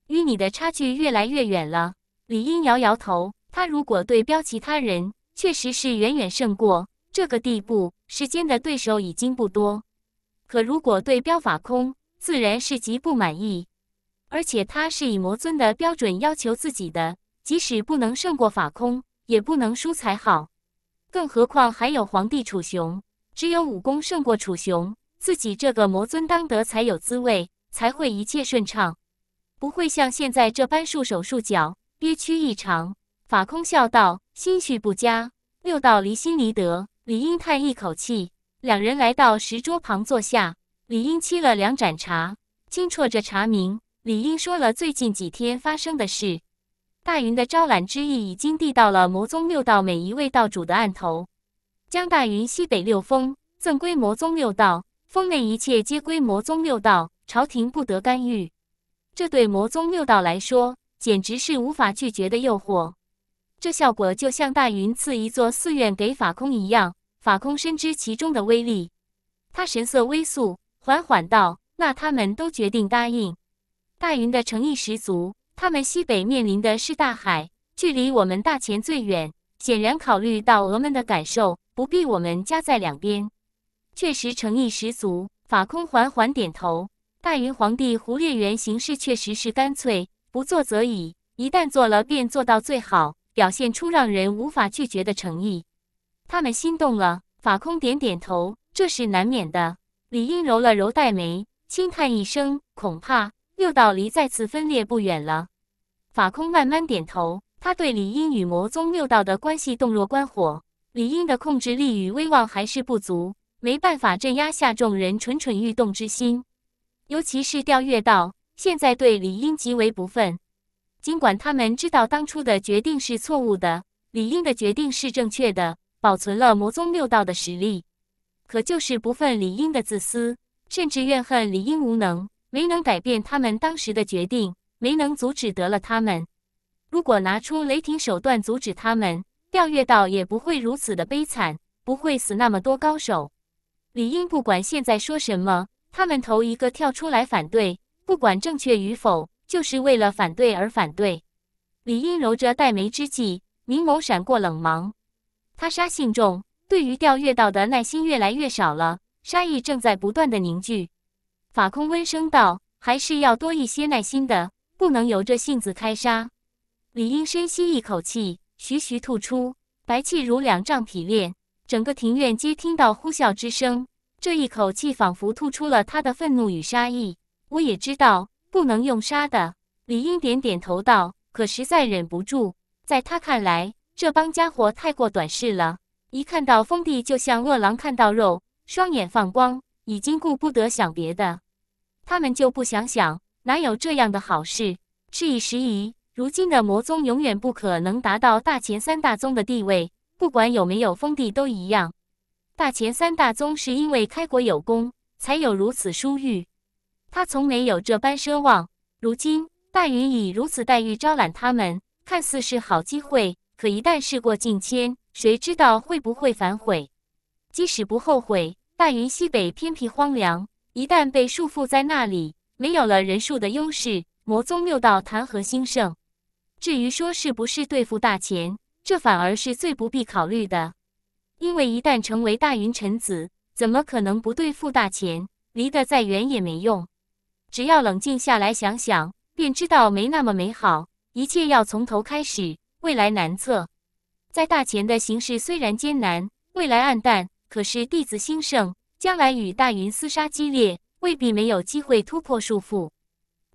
与你的差距越来越远了，理应摇摇头。他如果对标其他人，确实是远远胜过这个地步。时间的对手已经不多，可如果对标法空，自然是极不满意。而且他是以魔尊的标准要求自己的，即使不能胜过法空，也不能输才好。更何况还有皇帝楚雄，只有武功胜过楚雄，自己这个魔尊当得才有滋味，才会一切顺畅。不会像现在这般束手束脚，憋屈异常。法空笑道：“心绪不佳，六道离心离德。”李英叹一口气，两人来到石桌旁坐下。李英沏了两盏茶，轻啜着茶名。李英说了最近几天发生的事。大云的招揽之意已经递到了魔宗六道每一位道主的案头。将大云西北六峰赠归魔宗六道，峰内一切皆归魔宗六道，朝廷不得干预。这对魔宗六道来说，简直是无法拒绝的诱惑。这效果就像大云赐一座寺院给法空一样。法空深知其中的威力，他神色微肃，缓缓道：“那他们都决定答应。”大云的诚意十足。他们西北面临的是大海，距离我们大乾最远。显然，考虑到鹅们的感受，不必我们夹在两边。确实，诚意十足。法空缓缓点头。大云皇帝胡烈元行事确实是干脆，不做则已，一旦做了便做到最好，表现出让人无法拒绝的诚意。他们心动了。法空点点头，这是难免的。李英揉了揉黛眉，轻叹一声，恐怕六道离再次分裂不远了。法空慢慢点头，他对李英与魔宗六道的关系洞若观火。李英的控制力与威望还是不足，没办法镇压下众人蠢蠢欲动之心。尤其是调阅道现在对李英极为不忿，尽管他们知道当初的决定是错误的，李英的决定是正确的，保存了魔宗六道的实力，可就是不忿李英的自私，甚至怨恨李英无能，没能改变他们当时的决定，没能阻止得了他们。如果拿出雷霆手段阻止他们，调阅道也不会如此的悲惨，不会死那么多高手。李英不管现在说什么。他们头一个跳出来反对，不管正确与否，就是为了反对而反对。李英揉着黛眉之际，明眸闪过冷芒。他杀性重，对于钓月道的耐心越来越少了，杀意正在不断的凝聚。法空温声道：“还是要多一些耐心的，不能由着性子开杀。”李英深吸一口气，徐徐吐出白气如两丈匹练，整个庭院皆听到呼啸之声。这一口气仿佛吐出了他的愤怒与杀意。我也知道不能用杀的，李英点点头道：“可实在忍不住。”在他看来，这帮家伙太过短视了，一看到封地就像饿狼看到肉，双眼放光，已经顾不得想别的。他们就不想想，哪有这样的好事？是以时宜，如今的魔宗永远不可能达到大前三大宗的地位，不管有没有封地都一样。大前三大宗是因为开国有功，才有如此殊遇。他从没有这般奢望。如今大云以如此待遇招揽他们，看似是好机会，可一旦事过境迁，谁知道会不会反悔？即使不后悔，大云西北偏僻荒凉，一旦被束缚在那里，没有了人数的优势，魔宗六道谈何兴盛？至于说是不是对付大钱，这反而是最不必考虑的。因为一旦成为大云臣子，怎么可能不对付大钱？离得再远也没用。只要冷静下来想想，便知道没那么美好。一切要从头开始，未来难测。在大钱的形势虽然艰难，未来暗淡，可是弟子兴盛，将来与大云厮杀激烈，未必没有机会突破束缚。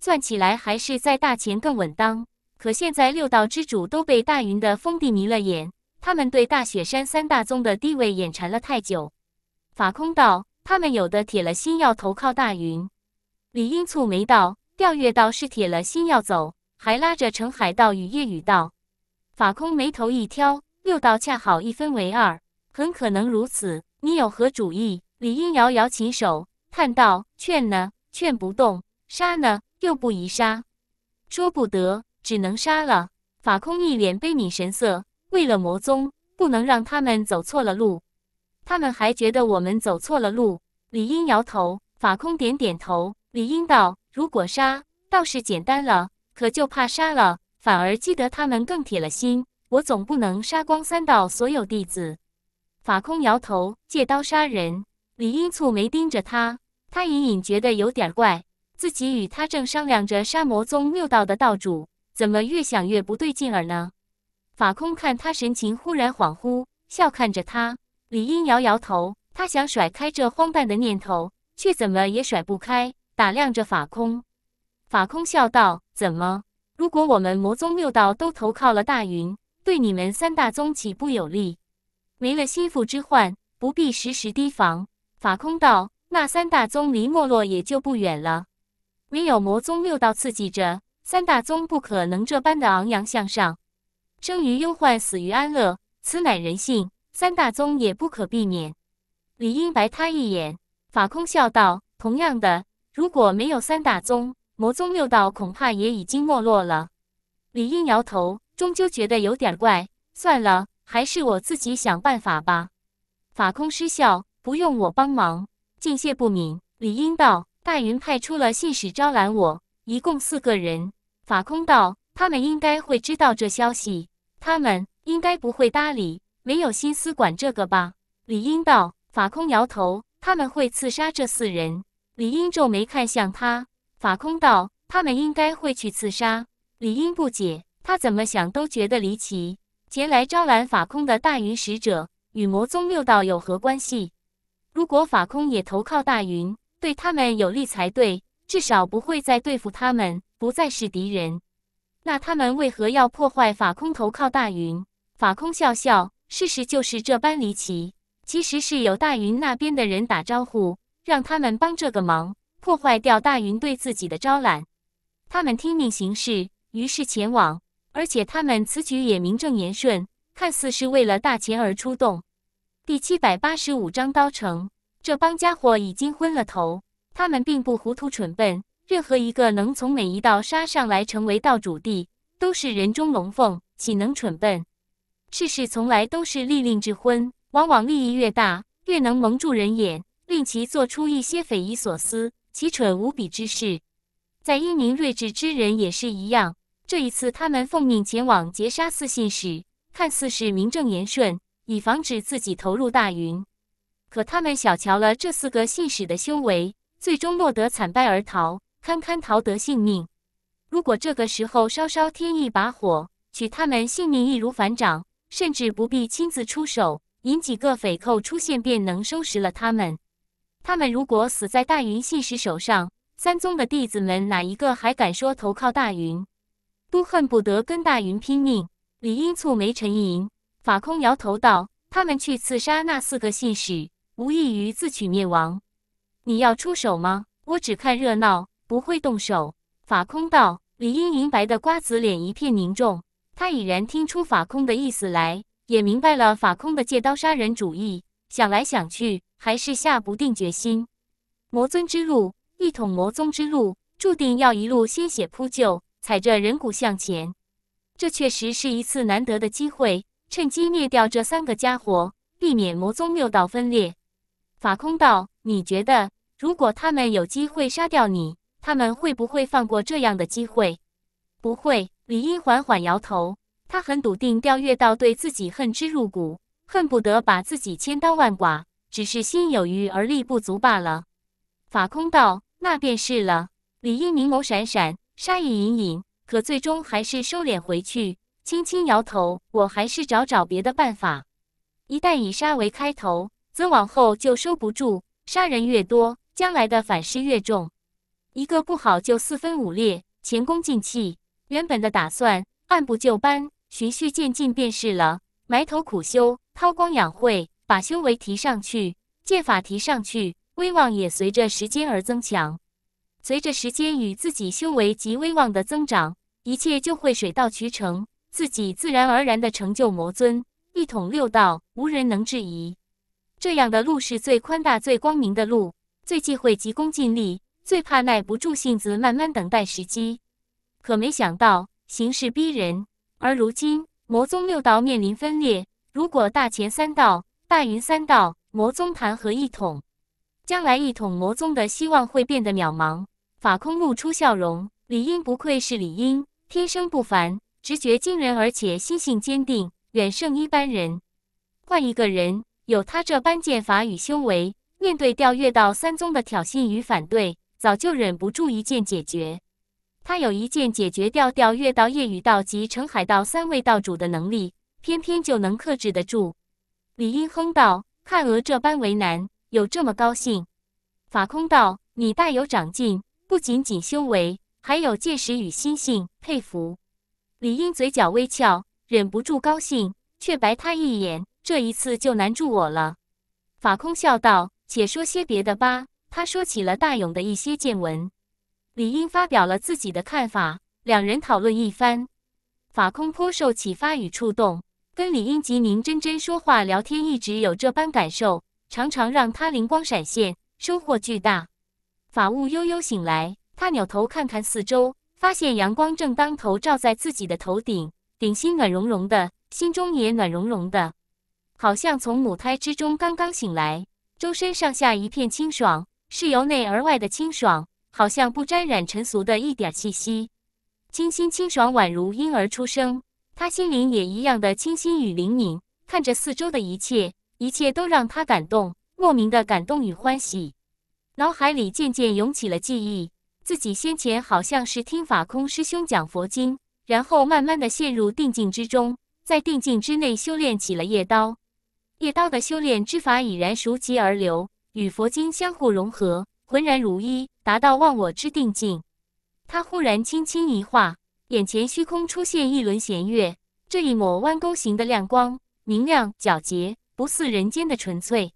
算起来还是在大钱更稳当。可现在六道之主都被大云的封地迷了眼。他们对大雪山三大宗的地位眼馋了太久。法空道，他们有的铁了心要投靠大云。李英蹙眉道：“吊月道是铁了心要走，还拉着程海道与夜雨道。”法空眉头一挑，六道恰好一分为二，很可能如此。你有何主意？李英摇摇起手，叹道：“劝呢，劝不动；杀呢，又不宜杀。说不得，只能杀了。”法空一脸悲悯神色。为了魔宗，不能让他们走错了路。他们还觉得我们走错了路，李英摇头，法空点点头。李英道：“如果杀，倒是简单了，可就怕杀了，反而激得他们更铁了心。我总不能杀光三道所有弟子。”法空摇头：“借刀杀人。”李英蹙眉盯着他，他隐隐觉得有点怪，自己与他正商量着杀魔宗六道的道主，怎么越想越不对劲儿呢？法空看他神情忽然恍惚，笑看着他，李英摇摇头。他想甩开这荒诞的念头，却怎么也甩不开。打量着法空，法空笑道：“怎么？如果我们魔宗六道都投靠了大云，对你们三大宗岂不有利？没了心腹之患，不必时时提防。”法空道：“那三大宗离没落也就不远了。唯有魔宗六道刺激着三大宗，不可能这般的昂扬向上。”生于忧患，死于安乐，此乃人性。三大宗也不可避免。李英白他一眼，法空笑道：“同样的，如果没有三大宗，魔宗六道恐怕也已经没落了。”李英摇头，终究觉得有点怪。算了，还是我自己想办法吧。法空失笑：“不用我帮忙。”敬谢不敏，李英道：“大云派出了信使招揽我，一共四个人。”法空道：“他们应该会知道这消息。”他们应该不会搭理，没有心思管这个吧？李英道。法空摇头。他们会刺杀这四人。李英皱眉看向他。法空道：“他们应该会去刺杀。”李英不解，他怎么想都觉得离奇。前来招揽法空的大云使者，与魔宗六道有何关系？如果法空也投靠大云，对他们有利才对，至少不会再对付他们，不再是敌人。那他们为何要破坏法空投靠大云？法空笑笑，事实就是这般离奇。其实是有大云那边的人打招呼，让他们帮这个忙，破坏掉大云对自己的招揽。他们听命行事，于是前往。而且他们此举也名正言顺，看似是为了大钱而出动。第七百八十五章刀城，这帮家伙已经昏了头，他们并不糊涂蠢笨。任何一个能从每一道杀上来成为道主地，都是人中龙凤，岂能蠢笨？世事从来都是利令智昏，往往利益越大，越能蒙住人眼，令其做出一些匪夷所思、奇蠢无比之事。在英明睿智之人也是一样。这一次，他们奉命前往截杀四信使，看似是名正言顺，以防止自己投入大云，可他们小瞧了这四个信使的修为，最终落得惨败而逃。堪堪逃得性命。如果这个时候稍稍添一把火，取他们性命易如反掌，甚至不必亲自出手，引几个匪寇出现便能收拾了他们。他们如果死在大云信使手上，三宗的弟子们哪一个还敢说投靠大云？都恨不得跟大云拼命。李英蹙眉沉吟，法空摇头道：“他们去刺杀那四个信使，无异于自取灭亡。你要出手吗？我只看热闹。”不会动手。法空道理应明白的，瓜子脸一片凝重。他已然听出法空的意思来，也明白了法空的借刀杀人主义。想来想去，还是下不定决心。魔尊之路，一统魔宗之路，注定要一路鲜血铺就，踩着人骨向前。这确实是一次难得的机会，趁机灭掉这三个家伙，避免魔宗六道分裂。法空道，你觉得，如果他们有机会杀掉你？他们会不会放过这样的机会？不会。李英缓缓摇头，他很笃定，调阅到对自己恨之入骨，恨不得把自己千刀万剐，只是心有余而力不足罢了。法空道：“那便是了。”李英明眸闪闪，杀意隐隐，可最终还是收敛回去，轻轻摇头：“我还是找找别的办法。一旦以杀为开头，则往后就收不住，杀人越多，将来的反噬越重。”一个不好就四分五裂，前功尽弃。原本的打算，按部就班，循序渐进便是了。埋头苦修，韬光养晦，把修为提上去，剑法提上去，威望也随着时间而增强。随着时间与自己修为及威望的增长，一切就会水到渠成，自己自然而然的成就魔尊，一统六道，无人能质疑。这样的路是最宽大、最光明的路，最忌讳急功近利。最怕耐不住性子，慢慢等待时机，可没想到形势逼人。而如今魔宗六道面临分裂，如果大乾三道、大云三道魔宗谈何一统？将来一统魔宗的希望会变得渺茫。法空露出笑容，李英不愧是李英，天生不凡，直觉惊人，而且心性坚定，远胜一般人。换一个人，有他这般剑法与修为，面对调月道三宗的挑衅与反对。早就忍不住一剑解决，他有一剑解决掉掉月道、夜雨道及澄海道三位道主的能力，偏偏就能克制得住。李英哼道：“看娥这般为难，有这么高兴？”法空道：“你大有长进，不仅仅修为，还有见识与心性，佩服。”李英嘴角微翘，忍不住高兴，却白他一眼：“这一次就难住我了。”法空笑道：“且说些别的吧。”他说起了大勇的一些见闻，李英发表了自己的看法。两人讨论一番，法空颇受启发与触动。跟李英及宁真真说话聊天，一直有这般感受，常常让他灵光闪现，收获巨大。法务悠悠醒来，他扭头看看四周，发现阳光正当头照在自己的头顶，顶心暖融融的，心中也暖融融的，好像从母胎之中刚刚醒来，周身上下一片清爽。是由内而外的清爽，好像不沾染尘俗的一点气息，清新清爽，宛如婴儿出生。他心灵也一样的清新与灵敏，看着四周的一切，一切都让他感动，莫名的感动与欢喜。脑海里渐渐涌起了记忆，自己先前好像是听法空师兄讲佛经，然后慢慢的陷入定境之中，在定境之内修炼起了夜刀。夜刀的修炼之法已然熟极而流。与佛经相互融合，浑然如一，达到忘我之定境。他忽然轻轻一画，眼前虚空出现一轮弦月。这一抹弯弓形的亮光，明亮皎洁，不似人间的纯粹。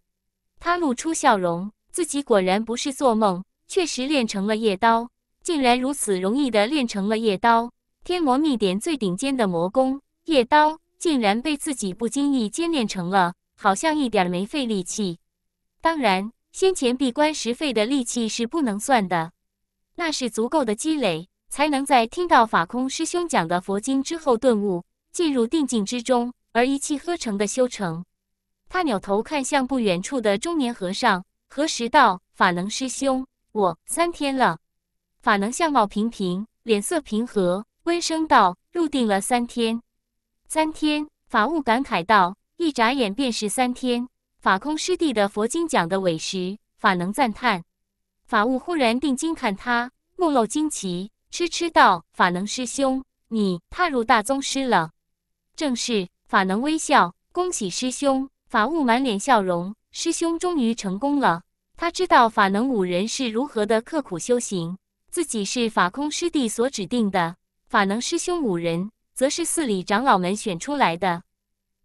他露出笑容，自己果然不是做梦，确实练成了夜刀。竟然如此容易的练成了夜刀！天魔秘典最顶尖的魔功夜刀，竟然被自己不经意间练成了，好像一点没费力气。当然，先前闭关时费的力气是不能算的，那是足够的积累，才能在听到法空师兄讲的佛经之后顿悟，进入定境之中，而一气呵成的修成。他扭头看向不远处的中年和尚，何时道：“法能师兄，我三天了。法能相貌平平，脸色平和，温声道：“入定了三天。”三天，法悟感慨道：“一眨眼便是三天。”法空师弟的佛经讲的委实，法能赞叹。法务忽然定睛看他，目露惊奇，痴痴道：“法能师兄，你踏入大宗师了。”正是法能微笑，恭喜师兄。法务满脸笑容，师兄终于成功了。他知道法能五人是如何的刻苦修行，自己是法空师弟所指定的，法能师兄五人则是寺里长老们选出来的。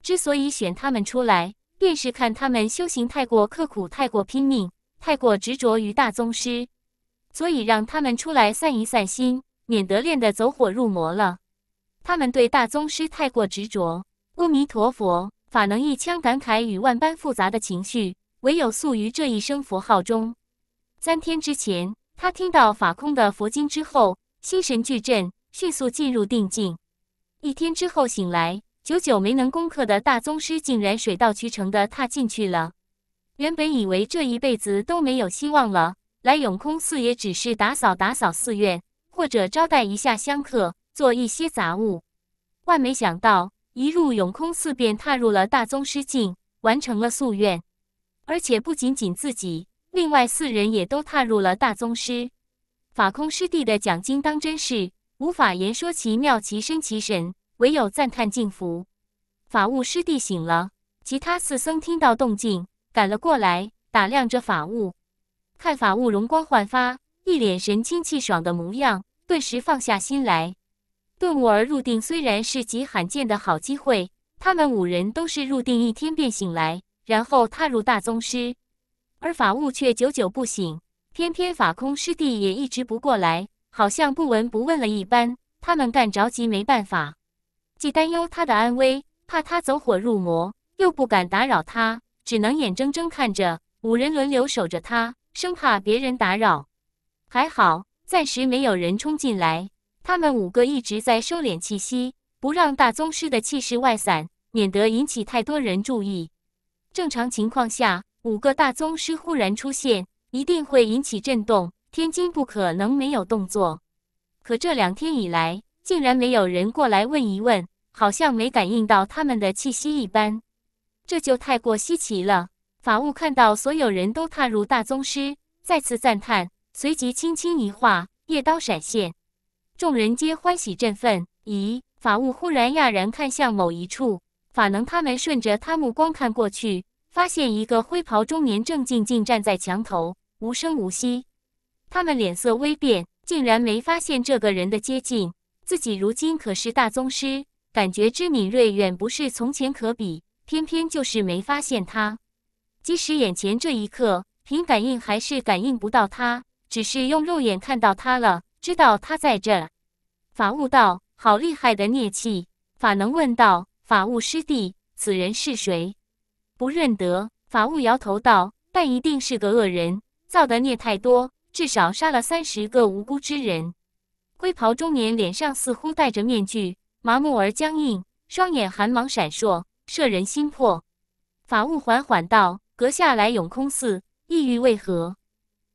之所以选他们出来。便是看他们修行太过刻苦、太过拼命、太过执着于大宗师，所以让他们出来散一散心，免得练得走火入魔了。他们对大宗师太过执着。阿弥陀佛，法能一腔感慨与万般复杂的情绪，唯有诉于这一声佛号中。三天之前，他听到法空的佛经之后，心神俱振，迅速进入定境。一天之后醒来。久久没能攻克的大宗师，竟然水到渠成的踏进去了。原本以为这一辈子都没有希望了，来永空寺也只是打扫打扫寺院，或者招待一下香客，做一些杂物。万没想到，一入永空寺便踏入了大宗师境，完成了夙愿。而且不仅仅自己，另外四人也都踏入了大宗师。法空师弟的讲经当真是无法言说其妙，其深，其神。唯有赞叹敬福。法务师弟醒了，其他四僧听到动静，赶了过来，打量着法务，看法务容光焕发，一脸神清气爽的模样，顿时放下心来。顿悟而入定虽然是极罕见的好机会，他们五人都是入定一天便醒来，然后踏入大宗师，而法务却久久不醒，偏偏法空师弟也一直不过来，好像不闻不问了一般，他们干着急没办法。既担忧他的安危，怕他走火入魔，又不敢打扰他，只能眼睁睁看着五人轮流守着他，生怕别人打扰。还好，暂时没有人冲进来。他们五个一直在收敛气息，不让大宗师的气势外散，免得引起太多人注意。正常情况下，五个大宗师忽然出现，一定会引起震动。天津不可能没有动作。可这两天以来，竟然没有人过来问一问，好像没感应到他们的气息一般，这就太过稀奇了。法务看到所有人都踏入大宗师，再次赞叹，随即轻轻一划，夜刀闪现，众人皆欢喜振奋。咦？法务忽然讶然看向某一处，法能他们顺着他目光看过去，发现一个灰袍中年正静静站在墙头，无声无息。他们脸色微变，竟然没发现这个人的接近。自己如今可是大宗师，感觉之敏锐远不是从前可比，偏偏就是没发现他。即使眼前这一刻，凭感应还是感应不到他，只是用肉眼看到他了，知道他在这。法悟道，好厉害的孽气！法能问道：法悟师弟，此人是谁？不认得。法悟摇头道：但一定是个恶人，造的孽太多，至少杀了三十个无辜之人。灰袍中年脸上似乎戴着面具，麻木而僵硬，双眼寒芒闪烁，摄人心魄。法务缓缓道：“阁下来永空寺，意欲为何？”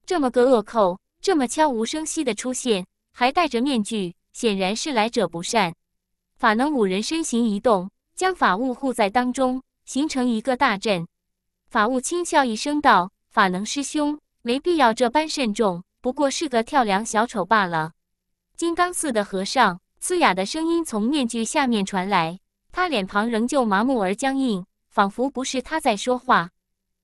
这么个恶寇，这么悄无声息的出现，还戴着面具，显然是来者不善。法能五人身形一动，将法务护在当中，形成一个大阵。法务轻笑一声道：“法能师兄，没必要这般慎重，不过是个跳梁小丑罢了。”金刚寺的和尚嘶哑的声音从面具下面传来，他脸庞仍旧麻木而僵硬，仿佛不是他在说话。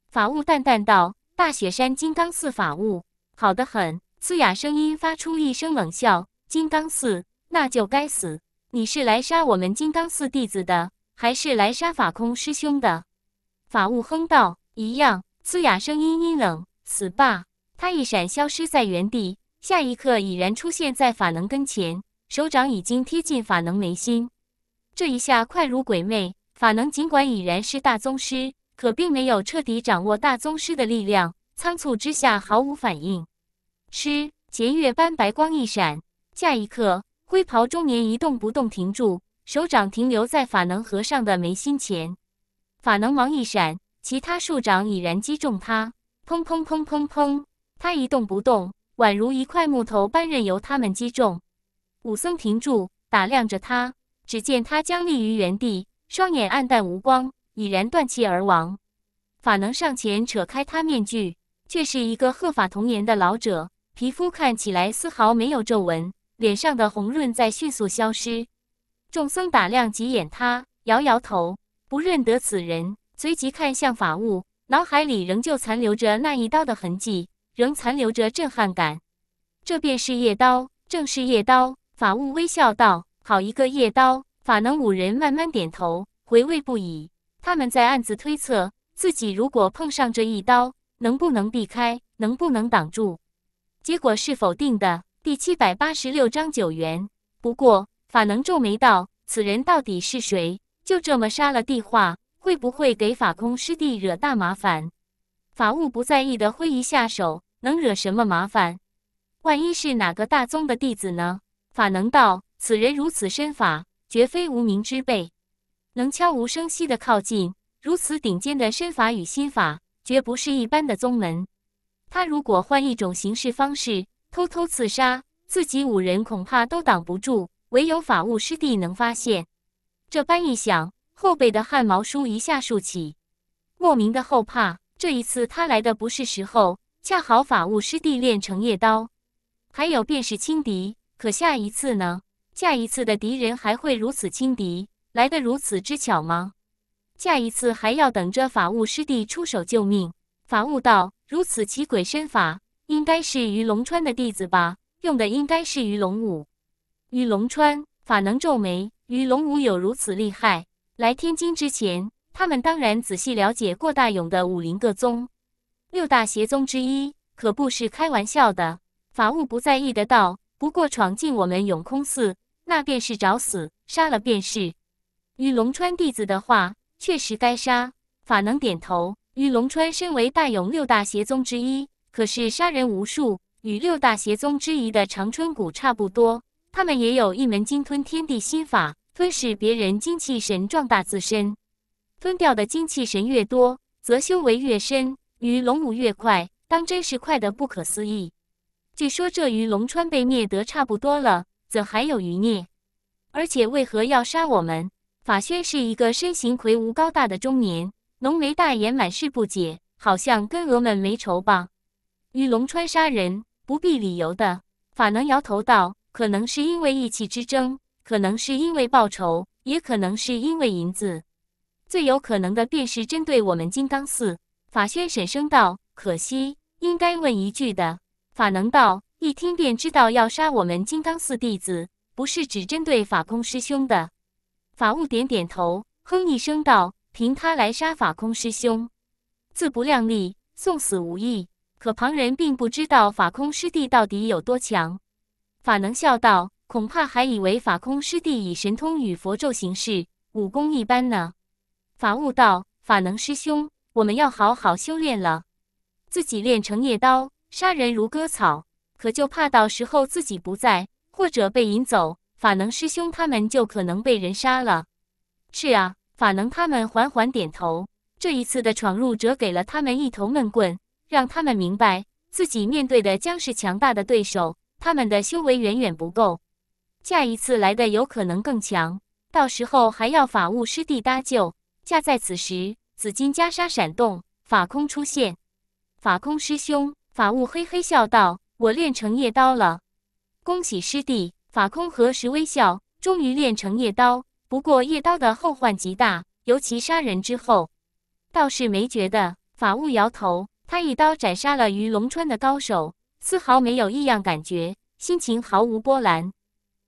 法务淡淡道：“大雪山金刚寺法务，好的很。”嘶哑声音发出一声冷笑：“金刚寺，那就该死！你是来杀我们金刚寺弟子的，还是来杀法空师兄的？”法务哼道：“一样。”嘶哑声音阴冷：“死吧！”他一闪，消失在原地。下一刻已然出现在法能跟前，手掌已经贴近法能眉心。这一下快如鬼魅，法能尽管已然是大宗师，可并没有彻底掌握大宗师的力量，仓促之下毫无反应。师劫月般白光一闪，下一刻灰袍中年一动不动停住，手掌停留在法能和尚的眉心前。法能王一闪，其他数掌已然击中他，砰砰砰砰砰，他一动不动。宛如一块木头般任由他们击中。武僧停住，打量着他，只见他僵立于原地，双眼暗淡无光，已然断气而亡。法能上前扯开他面具，却是一个鹤发童颜的老者，皮肤看起来丝毫没有皱纹，脸上的红润在迅速消失。众僧打量几眼他，摇摇头，不认得此人，随即看向法务，脑海里仍旧残留着那一刀的痕迹。仍残留着震撼感，这便是叶刀，正是叶刀。法悟微笑道：“好一个叶刀！”法能五人慢慢点头，回味不已。他们在暗自推测，自己如果碰上这一刀，能不能避开，能不能挡住？结果是否定的。第七百八十六章九元。不过法能皱眉道：“此人到底是谁？就这么杀了地化，会不会给法空师弟惹大麻烦？”法悟不在意的挥一下手。能惹什么麻烦？万一是哪个大宗的弟子呢？法能道，此人如此身法，绝非无名之辈，能悄无声息的靠近，如此顶尖的身法与心法，绝不是一般的宗门。他如果换一种形式方式，偷偷刺杀自己五人，恐怕都挡不住，唯有法务师弟能发现。这般一想，后背的汗毛竖一下竖起，莫名的后怕。这一次他来的不是时候。恰好法务师弟练成夜刀，还有便是轻敌。可下一次呢？下一次的敌人还会如此轻敌，来得如此之巧吗？下一次还要等着法务师弟出手救命。法务道如此奇诡身法，应该是于龙川的弟子吧？用的应该是于龙武。于龙川法能皱眉，于龙武有如此厉害？来天津之前，他们当然仔细了解过大勇的武林各宗。六大邪宗之一，可不是开玩笑的。法务不在意的道，不过闯进我们永空寺，那便是找死，杀了便是。与龙川弟子的话，确实该杀。法能点头。与龙川身为大勇六大邪宗之一，可是杀人无数，与六大邪宗之一的长春谷差不多。他们也有一门鲸吞天地心法，吞噬别人精气神，壮大自身。吞掉的精气神越多，则修为越深。鱼龙武越快，当真是快得不可思议。据说这鱼龙川被灭得差不多了，怎还有余孽？而且为何要杀我们？法宣是一个身形魁梧高大的中年，浓眉大眼，满是不解，好像跟鹅们没仇吧？鱼龙川杀人不必理由的。法能摇头道：“可能是因为义气之争，可能是因为报仇，也可能是因为银子。最有可能的便是针对我们金刚寺。”法宣沈声道：“可惜，应该问一句的。”法能道：“一听便知道，要杀我们金刚寺弟子，不是只针对法空师兄的。”法悟点点头，哼一声道：“凭他来杀法空师兄，自不量力，送死无益。”可旁人并不知道法空师弟到底有多强。法能笑道：“恐怕还以为法空师弟以神通与佛咒行事，武功一般呢。”法悟道：“法能师兄。”我们要好好修炼了，自己练成夜刀，杀人如割草，可就怕到时候自己不在，或者被引走，法能师兄他们就可能被人杀了。是啊，法能他们缓缓点头。这一次的闯入者给了他们一头闷棍，让他们明白自己面对的将是强大的对手，他们的修为远远不够。下一次来的有可能更强，到时候还要法务师弟搭救。恰在此时。紫金袈裟闪动，法空出现。法空师兄，法务嘿嘿笑道：“我练成夜刀了，恭喜师弟。”法空何时微笑？终于练成夜刀，不过夜刀的后患极大，尤其杀人之后，倒是没觉得。法务摇头，他一刀斩杀了于龙川的高手，丝毫没有异样感觉，心情毫无波澜。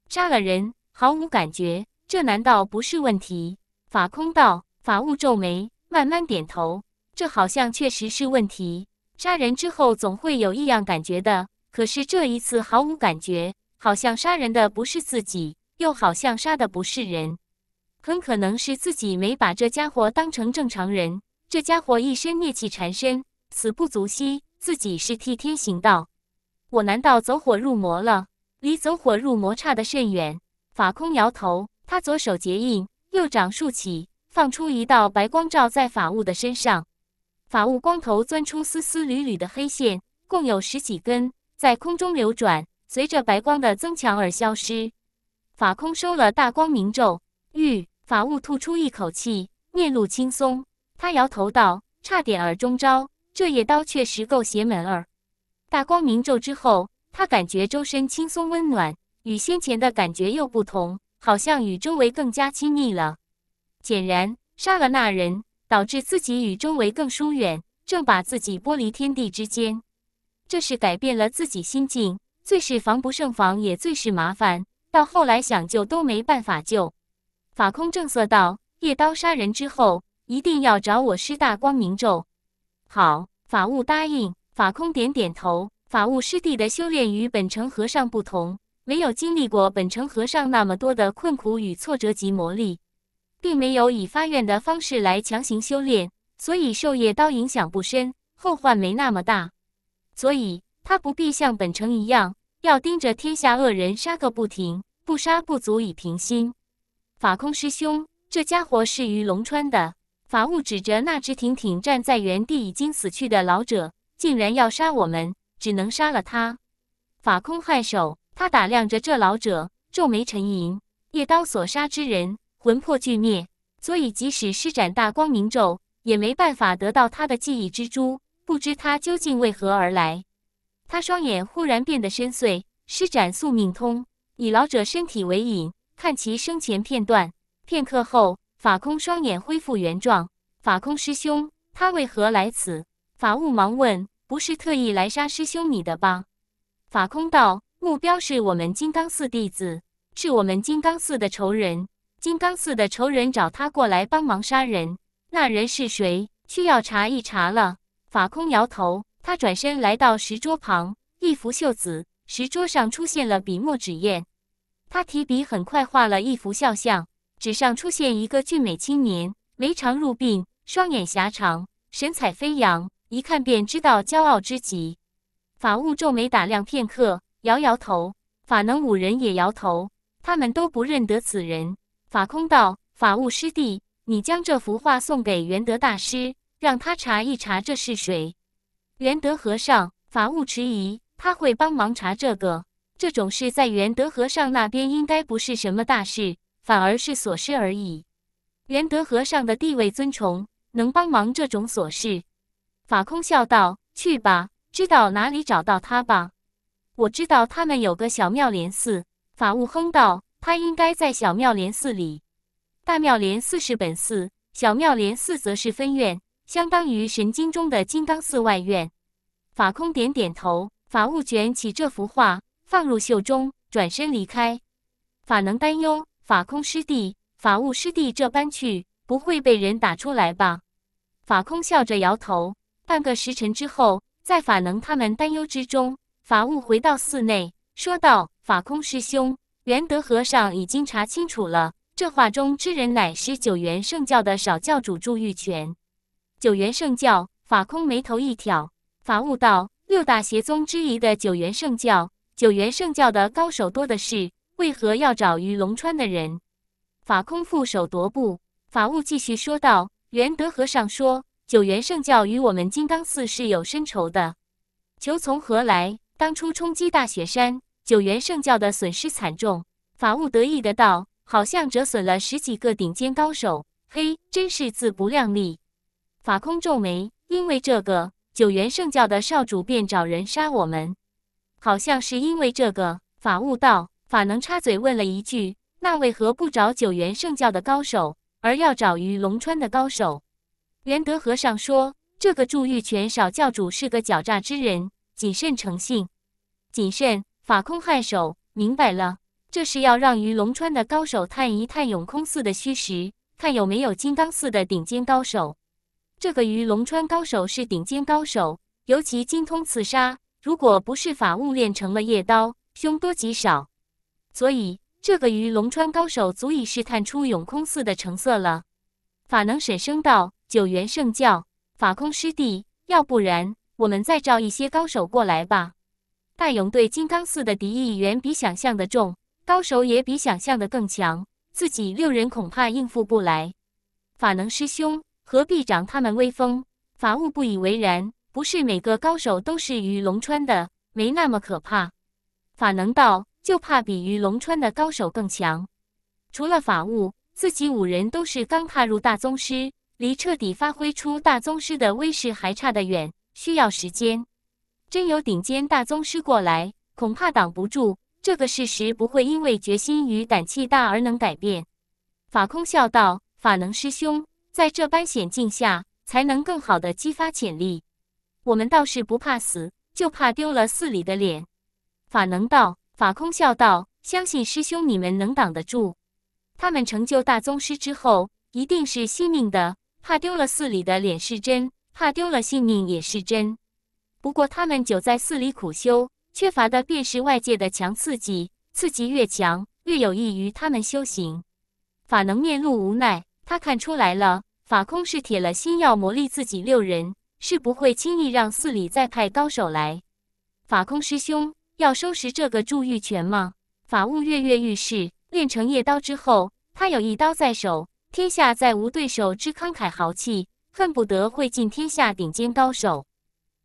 杀了人毫无感觉，这难道不是问题？法空道，法务皱眉。慢慢点头，这好像确实是问题。杀人之后总会有异样感觉的，可是这一次毫无感觉，好像杀人的不是自己，又好像杀的不是人。很可能是自己没把这家伙当成正常人。这家伙一身孽气缠身，死不足惜。自己是替天行道，我难道走火入魔了？离走火入魔差得甚远。法空摇头，他左手结印，右掌竖起。放出一道白光，照在法务的身上。法务光头钻出丝丝缕缕的黑线，共有十几根，在空中流转，随着白光的增强而消失。法空收了大光明咒，吁。法务吐出一口气，面露轻松。他摇头道：“差点儿中招，这夜刀确实够邪门儿。”大光明咒之后，他感觉周身轻松温暖，与先前的感觉又不同，好像与周围更加亲密了。显然杀了那人，导致自己与周围更疏远，正把自己剥离天地之间。这是改变了自己心境，最是防不胜防，也最是麻烦。到后来想救都没办法救。法空正色道：“夜刀杀人之后，一定要找我师大光明咒。”好，法务答应。法空点点头。法务师弟的修炼与本城和尚不同，没有经历过本城和尚那么多的困苦与挫折及磨砺。并没有以发愿的方式来强行修炼，所以受业刀影响不深，后患没那么大，所以他不必像本城一样要盯着天下恶人杀个不停，不杀不足以平心。法空师兄，这家伙是于龙川的。法务指着那只挺挺站在原地已经死去的老者，竟然要杀我们，只能杀了他。法空颔首，他打量着这老者，皱眉沉吟，夜刀所杀之人。魂魄俱灭，所以即使施展大光明咒，也没办法得到他的记忆之珠。不知他究竟为何而来？他双眼忽然变得深邃，施展宿命通，以老者身体为引，看其生前片段。片刻后，法空双眼恢复原状。法空师兄，他为何来此？法悟忙问：“不是特意来杀师兄你的吧？”法空道：“目标是我们金刚寺弟子，是我们金刚寺的仇人。”金刚寺的仇人找他过来帮忙杀人，那人是谁？需要查一查了。法空摇头，他转身来到石桌旁，一拂袖子，石桌上出现了笔墨纸砚。他提笔，很快画了一幅肖像，纸上出现一个俊美青年，眉长入鬓，双眼狭长，神采飞扬，一看便知道骄傲之极。法务皱眉打量片刻，摇摇头。法能五人也摇头，他们都不认得此人。法空道，法务师弟，你将这幅画送给元德大师，让他查一查这是谁。元德和尚，法务迟疑，他会帮忙查这个。这种事在元德和尚那边应该不是什么大事，反而是琐事而已。元德和尚的地位尊崇，能帮忙这种琐事。法空笑道：“去吧，知道哪里找到他吧？我知道他们有个小妙莲寺。”法务哼道。他应该在小妙莲寺里，大妙莲寺是本寺，小妙莲寺则是分院，相当于《神经》中的金刚寺外院。法空点点头，法务卷起这幅画放入袖中，转身离开。法能担忧，法空师弟，法务师弟这般去，不会被人打出来吧？法空笑着摇头。半个时辰之后，在法能他们担忧之中，法务回到寺内，说道：“法空师兄。”元德和尚已经查清楚了，这画中之人乃是九元圣教的少教主祝玉泉。九元圣教，法空眉头一挑，法悟道六大邪宗之一的九元圣教，九元圣教的高手多的是，为何要找于龙川的人？法空负手踱步，法悟继续说道：“元德和尚说，九元圣教与我们金刚寺是有深仇的，求从何来？当初冲击大雪山。”九元圣教的损失惨重，法务得意的道：“好像折损了十几个顶尖高手，嘿，真是自不量力。”法空皱眉，因为这个九元圣教的少主便找人杀我们，好像是因为这个。法悟道，法能插嘴问了一句：“那为何不找九元圣教的高手，而要找于龙川的高手？”元德和尚说：“这个祝玉泉少教主是个狡诈之人，谨慎诚信，谨慎。”法空颔首，明白了，这是要让于龙川的高手探一探永空寺的虚实，看有没有金刚寺的顶尖高手。这个于龙川高手是顶尖高手，尤其精通刺杀，如果不是法悟练成了夜刀，凶多吉少。所以，这个于龙川高手足以试探出永空寺的成色了。法能审声道：“九元圣教，法空师弟，要不然我们再召一些高手过来吧。”大勇对金刚寺的敌意远比想象的重，高手也比想象的更强，自己六人恐怕应付不来。法能师兄何必长他们威风？法务不以为然，不是每个高手都是于龙川的，没那么可怕。法能道就怕比于龙川的高手更强。除了法务，自己五人都是刚踏入大宗师，离彻底发挥出大宗师的威势还差得远，需要时间。真有顶尖大宗师过来，恐怕挡不住。这个事实不会因为决心与胆气大而能改变。法空笑道：“法能师兄，在这般险境下，才能更好的激发潜力。我们倒是不怕死，就怕丢了寺里的脸。”法能道：“法空笑道，相信师兄你们能挡得住。他们成就大宗师之后，一定是惜命的。怕丢了寺里的脸是真，怕丢了性命也是真。”不过他们久在寺里苦修，缺乏的便是外界的强刺激。刺激越强，越有益于他们修行。法能面露无奈，他看出来了，法空是铁了心要磨砺自己，六人是不会轻易让寺里再派高手来。法空师兄要收拾这个祝玉泉吗？法务跃跃欲试。练成夜刀之后，他有一刀在手，天下再无对手之慷慨豪气，恨不得会尽天下顶尖高手。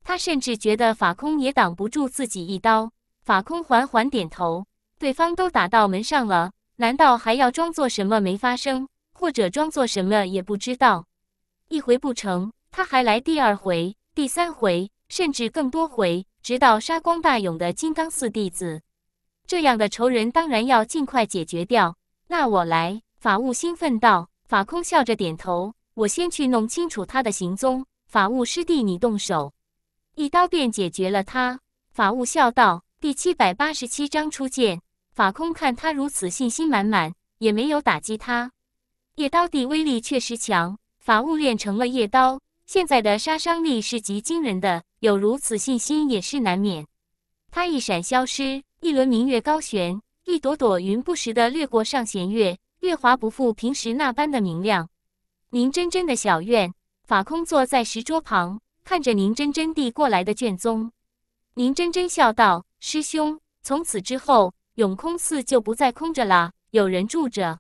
他甚至觉得法空也挡不住自己一刀。法空缓缓点头。对方都打到门上了，难道还要装作什么没发生，或者装作什么也不知道？一回不成，他还来第二回、第三回，甚至更多回，直到杀光大勇的金刚寺弟子。这样的仇人当然要尽快解决掉。那我来。法务兴奋道。法空笑着点头。我先去弄清楚他的行踪。法务师弟，你动手。一刀便解决了他。法悟笑道：“第七百八十七章出剑。”法空看他如此信心满满，也没有打击他。叶刀的威力确实强，法悟练成了叶刀，现在的杀伤力是极惊人的。有如此信心也是难免。他一闪消失，一轮明月高悬，一朵朵云不时的掠过上弦月，月华不复平时那般的明亮。宁真真的小院，法空坐在石桌旁。看着宁真真递过来的卷宗，宁真真笑道：“师兄，从此之后，永空寺就不再空着了，有人住着。”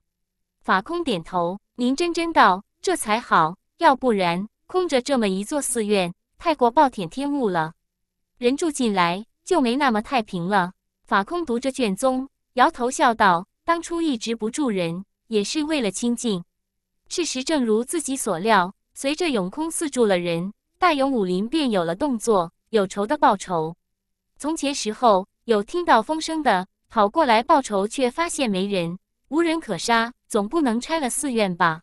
法空点头。宁真真道：“这才好，要不然空着这么一座寺院，太过暴殄天物了。人住进来，就没那么太平了。”法空读着卷宗，摇头笑道：“当初一直不住人，也是为了清净。事实正如自己所料，随着永空寺住了人。”大勇武林便有了动作，有仇的报仇。从前时候有听到风声的跑过来报仇，却发现没人，无人可杀，总不能拆了寺院吧？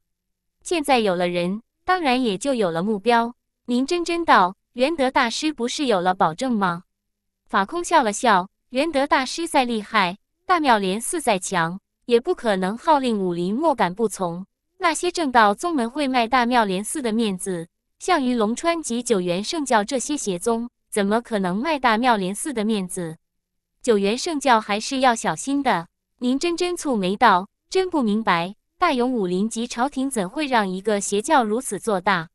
现在有了人，当然也就有了目标。您真真道元德大师不是有了保证吗？法空笑了笑，元德大师再厉害，大妙莲寺再强，也不可能号令武林莫敢不从。那些正道宗门会卖大妙莲寺的面子。像于龙川及九原圣教这些邪宗，怎么可能卖大妙莲寺的面子？九原圣教还是要小心的。您真真蹙眉道：“真不明白，大勇武林及朝廷怎会让一个邪教如此做大？”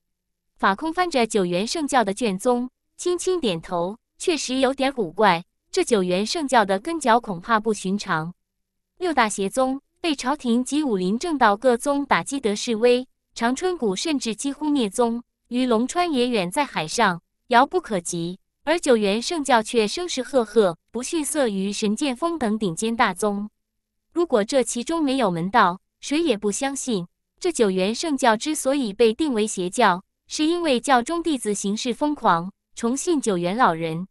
法空翻着九原圣教的卷宗，轻轻点头：“确实有点古怪。这九原圣教的根脚恐怕不寻常。六大邪宗被朝廷及武林正道各宗打击得势微，长春谷甚至几乎灭宗。”与龙川也远在海上，遥不可及；而九元圣教却声势赫赫，不逊色于神剑峰等顶尖大宗。如果这其中没有门道，谁也不相信。这九元圣教之所以被定为邪教，是因为教中弟子行事疯狂，崇信九元老人。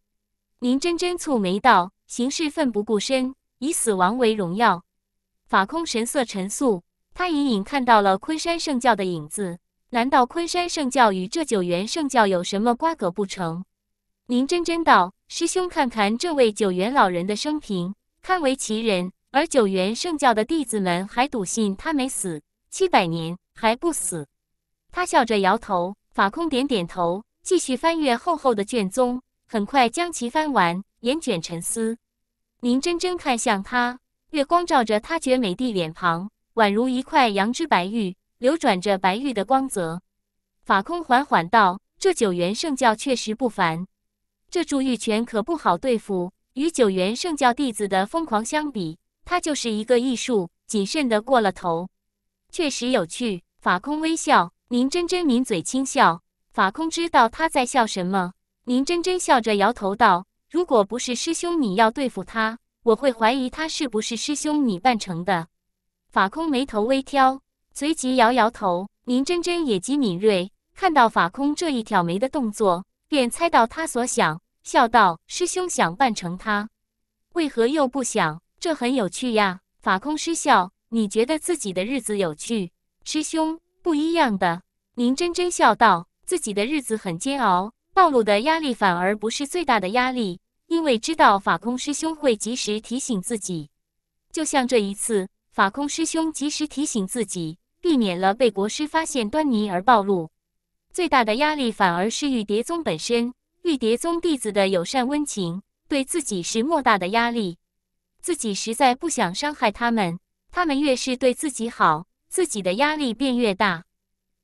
宁真真蹙眉道：“行事奋不顾身，以死亡为荣耀。”法空神色沉肃，他隐隐看到了昆山圣教的影子。难道昆山圣教与这九元圣教有什么瓜葛不成？宁真真道师兄，看看这位九元老人的生平，堪为奇人。而九元圣教的弟子们还笃信他没死，七百年还不死。他笑着摇头，法空点点头，继续翻阅厚厚的卷宗，很快将其翻完，眼卷沉思。宁真真看向他，月光照着他绝美的脸庞，宛如一块羊脂白玉。流转着白玉的光泽，法空缓缓道：“这九元圣教确实不凡，这铸玉泉可不好对付。与九元圣教弟子的疯狂相比，他就是一个艺术，谨慎的过了头。确实有趣。”法空微笑，宁真真抿嘴轻笑。法空知道他在笑什么。宁真真笑着摇头道：“如果不是师兄你要对付他，我会怀疑他是不是师兄你扮成的。”法空眉头微挑。随即摇摇头，宁真真也极敏锐，看到法空这一挑眉的动作，便猜到他所想，笑道：“师兄想扮成他，为何又不想？这很有趣呀。”法空失笑：“你觉得自己的日子有趣？师兄不一样的。”宁真真笑道：“自己的日子很煎熬，暴露的压力反而不是最大的压力，因为知道法空师兄会及时提醒自己，就像这一次，法空师兄及时提醒自己。”避免了被国师发现端倪而暴露，最大的压力反而是玉蝶宗本身。玉蝶宗弟子的友善温情，对自己是莫大的压力。自己实在不想伤害他们，他们越是对自己好，自己的压力便越大。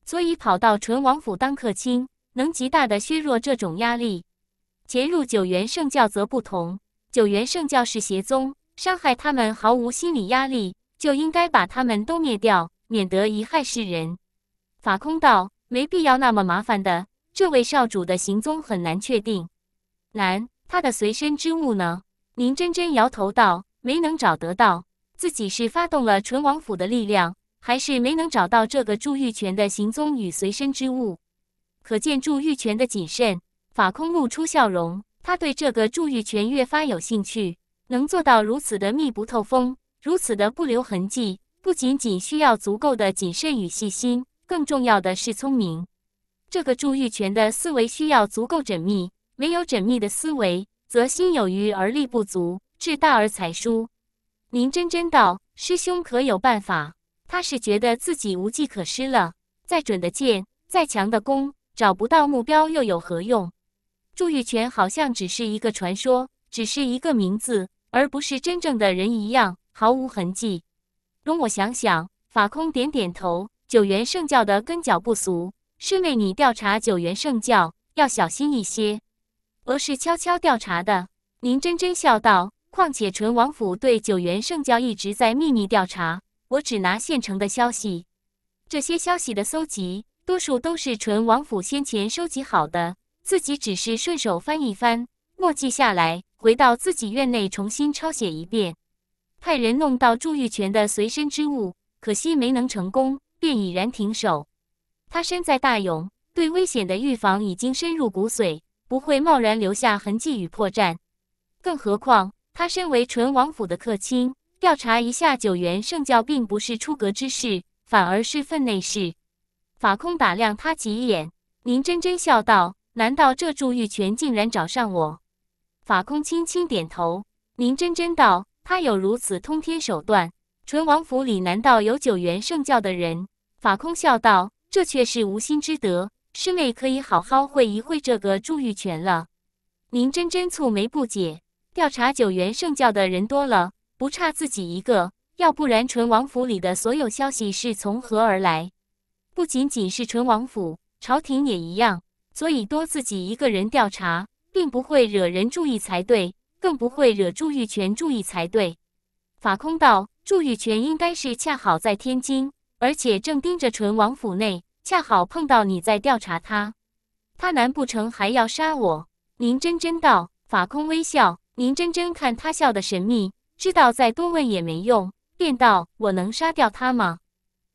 所以跑到淳王府当客卿，能极大的削弱这种压力。潜入九元圣教则不同，九元圣教是邪宗，伤害他们毫无心理压力，就应该把他们都灭掉。免得贻害世人。法空道：“没必要那么麻烦的。这位少主的行踪很难确定。难，他的随身之物呢？”宁真真摇头道：“没能找得到。自己是发动了淳王府的力量，还是没能找到这个祝玉泉的行踪与随身之物？可见祝玉泉的谨慎。”法空露出笑容，他对这个祝玉泉越发有兴趣。能做到如此的密不透风，如此的不留痕迹。不仅仅需要足够的谨慎与细心，更重要的是聪明。这个祝玉泉的思维需要足够缜密，没有缜密的思维，则心有余而力不足，志大而才疏。您真真道：“师兄可有办法？”他是觉得自己无计可施了。再准的剑，再强的弓，找不到目标又有何用？祝玉泉好像只是一个传说，只是一个名字，而不是真正的人一样，毫无痕迹。容我想想。法空点点头。九原圣教的根脚不俗，是为你调查九原圣教要小心一些。而是悄悄调查的。宁真真笑道：“况且淳王府对九原圣教一直在秘密调查，我只拿现成的消息。这些消息的搜集，多数都是淳王府先前收集好的，自己只是顺手翻一翻，默记下来，回到自己院内重新抄写一遍。”派人弄到祝玉泉的随身之物，可惜没能成功，便已然停手。他身在大永，对危险的预防已经深入骨髓，不会贸然留下痕迹与破绽。更何况他身为淳王府的客卿，调查一下九原圣教，并不是出格之事，反而是分内事。法空打量他几眼，宁真真笑道：“难道这祝玉泉竟然找上我？”法空轻轻点头。宁真真道。他有如此通天手段，淳王府里难道有九原圣教的人？法空笑道：“这却是无心之德，师妹可以好好会一会这个祝玉泉了。”宁真真蹙眉不解：“调查九原圣教的人多了，不差自己一个，要不然淳王府里的所有消息是从何而来？不仅仅是淳王府，朝廷也一样。所以多自己一个人调查，并不会惹人注意才对。”更不会惹祝玉泉注意才对。法空道，祝玉泉应该是恰好在天津，而且正盯着淳王府内，恰好碰到你在调查他。他难不成还要杀我？宁真真道，法空微笑。宁真真看他笑的神秘，知道再多问也没用，便道：“我能杀掉他吗？”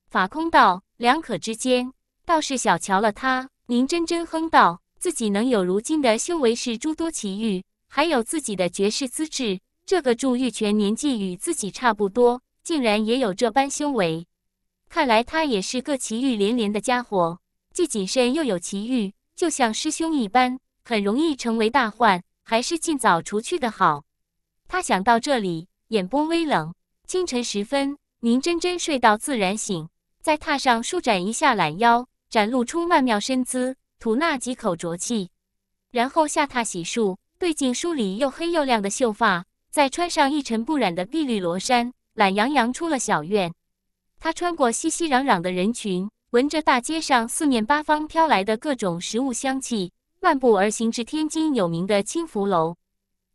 法空道，两可之间，倒是小瞧了他。宁真真哼道：“自己能有如今的修为，是诸多奇遇。”还有自己的绝世资质，这个祝玉泉年纪与自己差不多，竟然也有这般修为，看来他也是个奇遇连连的家伙，既谨慎又有奇遇，就像师兄一般，很容易成为大患，还是尽早除去的好。他想到这里，眼波微冷。清晨时分，宁真真睡到自然醒，在榻上舒展一下懒腰，展露出曼妙身姿，吐纳几口浊气，然后下榻洗漱。对镜梳理又黑又亮的秀发，再穿上一尘不染的碧绿罗衫，懒洋洋出了小院。他穿过熙熙攘攘的人群，闻着大街上四面八方飘来的各种食物香气，漫步而行至天津有名的青福楼。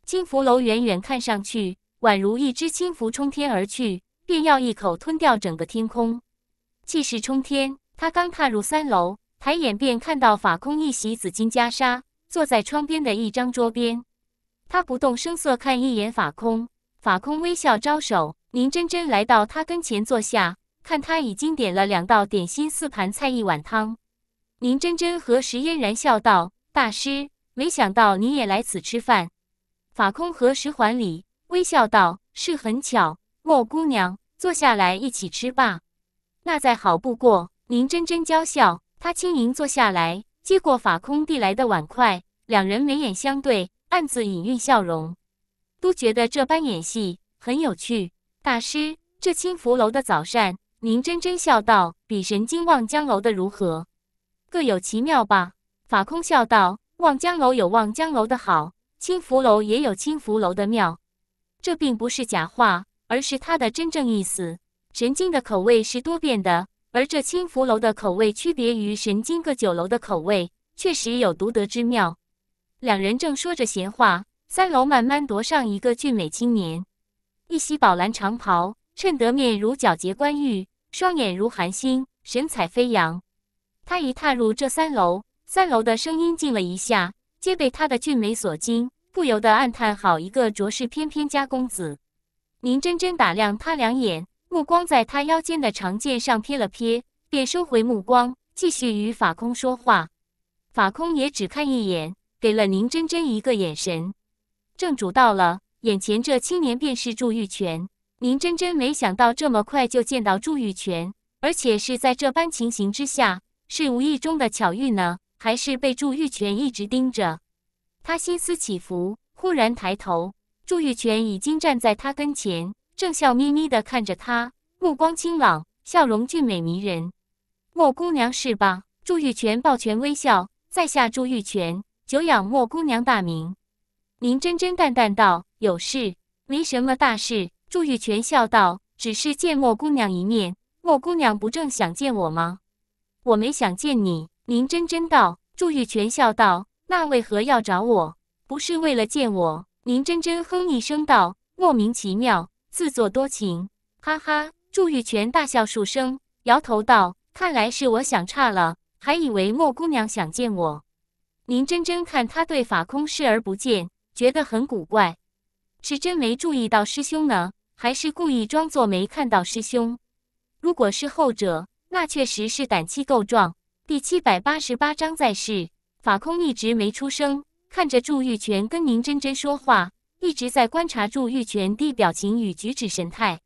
青福楼远远看上去，宛如一只青蝠冲天而去，便要一口吞掉整个天空，气势冲天。他刚踏入三楼，抬眼便看到法空一袭紫金袈裟。坐在窗边的一张桌边，他不动声色看一眼法空。法空微笑招手，宁真真来到他跟前坐下。看他已经点了两道点心、四盘菜、一碗汤。宁真真和石嫣然笑道：“大师，没想到你也来此吃饭。”法空和石环礼，微笑道：“是很巧，莫姑娘，坐下来一起吃吧。”那再好不过。宁真真娇笑，她轻盈坐下来。接过法空递来的碗筷，两人眉眼相对，暗自隐蕴笑容，都觉得这般演戏很有趣。大师，这青福楼的早膳，您真真笑道，比神经望江楼的如何？各有奇妙吧？法空笑道，望江楼有望江楼的好，青福楼也有青福楼的妙。这并不是假话，而是他的真正意思。神经的口味是多变的。而这青福楼的口味区别于神经个酒楼的口味，确实有独得之妙。两人正说着闲话，三楼慢慢踱上一个俊美青年，一袭宝蓝长袍，衬得面如皎洁冠玉，双眼如寒星，神采飞扬。他一踏入这三楼，三楼的声音静了一下，皆被他的俊美所惊，不由得暗叹：“好一个卓世翩翩家公子！”您真真打量他两眼。目光在他腰间的长剑上瞥了瞥，便收回目光，继续与法空说话。法空也只看一眼，给了宁真真一个眼神。正主到了，眼前这青年便是祝玉泉。宁真真没想到这么快就见到祝玉泉，而且是在这般情形之下，是无意中的巧遇呢，还是被祝玉泉一直盯着？他心思起伏，忽然抬头，祝玉泉已经站在他跟前。正笑眯眯的看着他，目光清朗，笑容俊美迷人。莫姑娘是吧？祝玉泉抱拳微笑。在下祝玉泉，久仰莫姑娘大名。林真真淡淡道：“有事？没什么大事。”祝玉泉笑道：“只是见莫姑娘一面。”莫姑娘不正想见我吗？我没想见你。”林真真道。祝玉泉笑道：“那为何要找我？不是为了见我？”林真真哼一声道：“莫名其妙。”自作多情，哈哈！祝玉泉大笑数声，摇头道：“看来是我想差了，还以为莫姑娘想见我。”宁真真看他对法空视而不见，觉得很古怪，是真没注意到师兄呢，还是故意装作没看到师兄？如果是后者，那确实是胆气够壮。第七百八十八章在世，法空一直没出声，看着祝玉泉跟宁真真说话。一直在观察祝玉泉的表情与举止神态。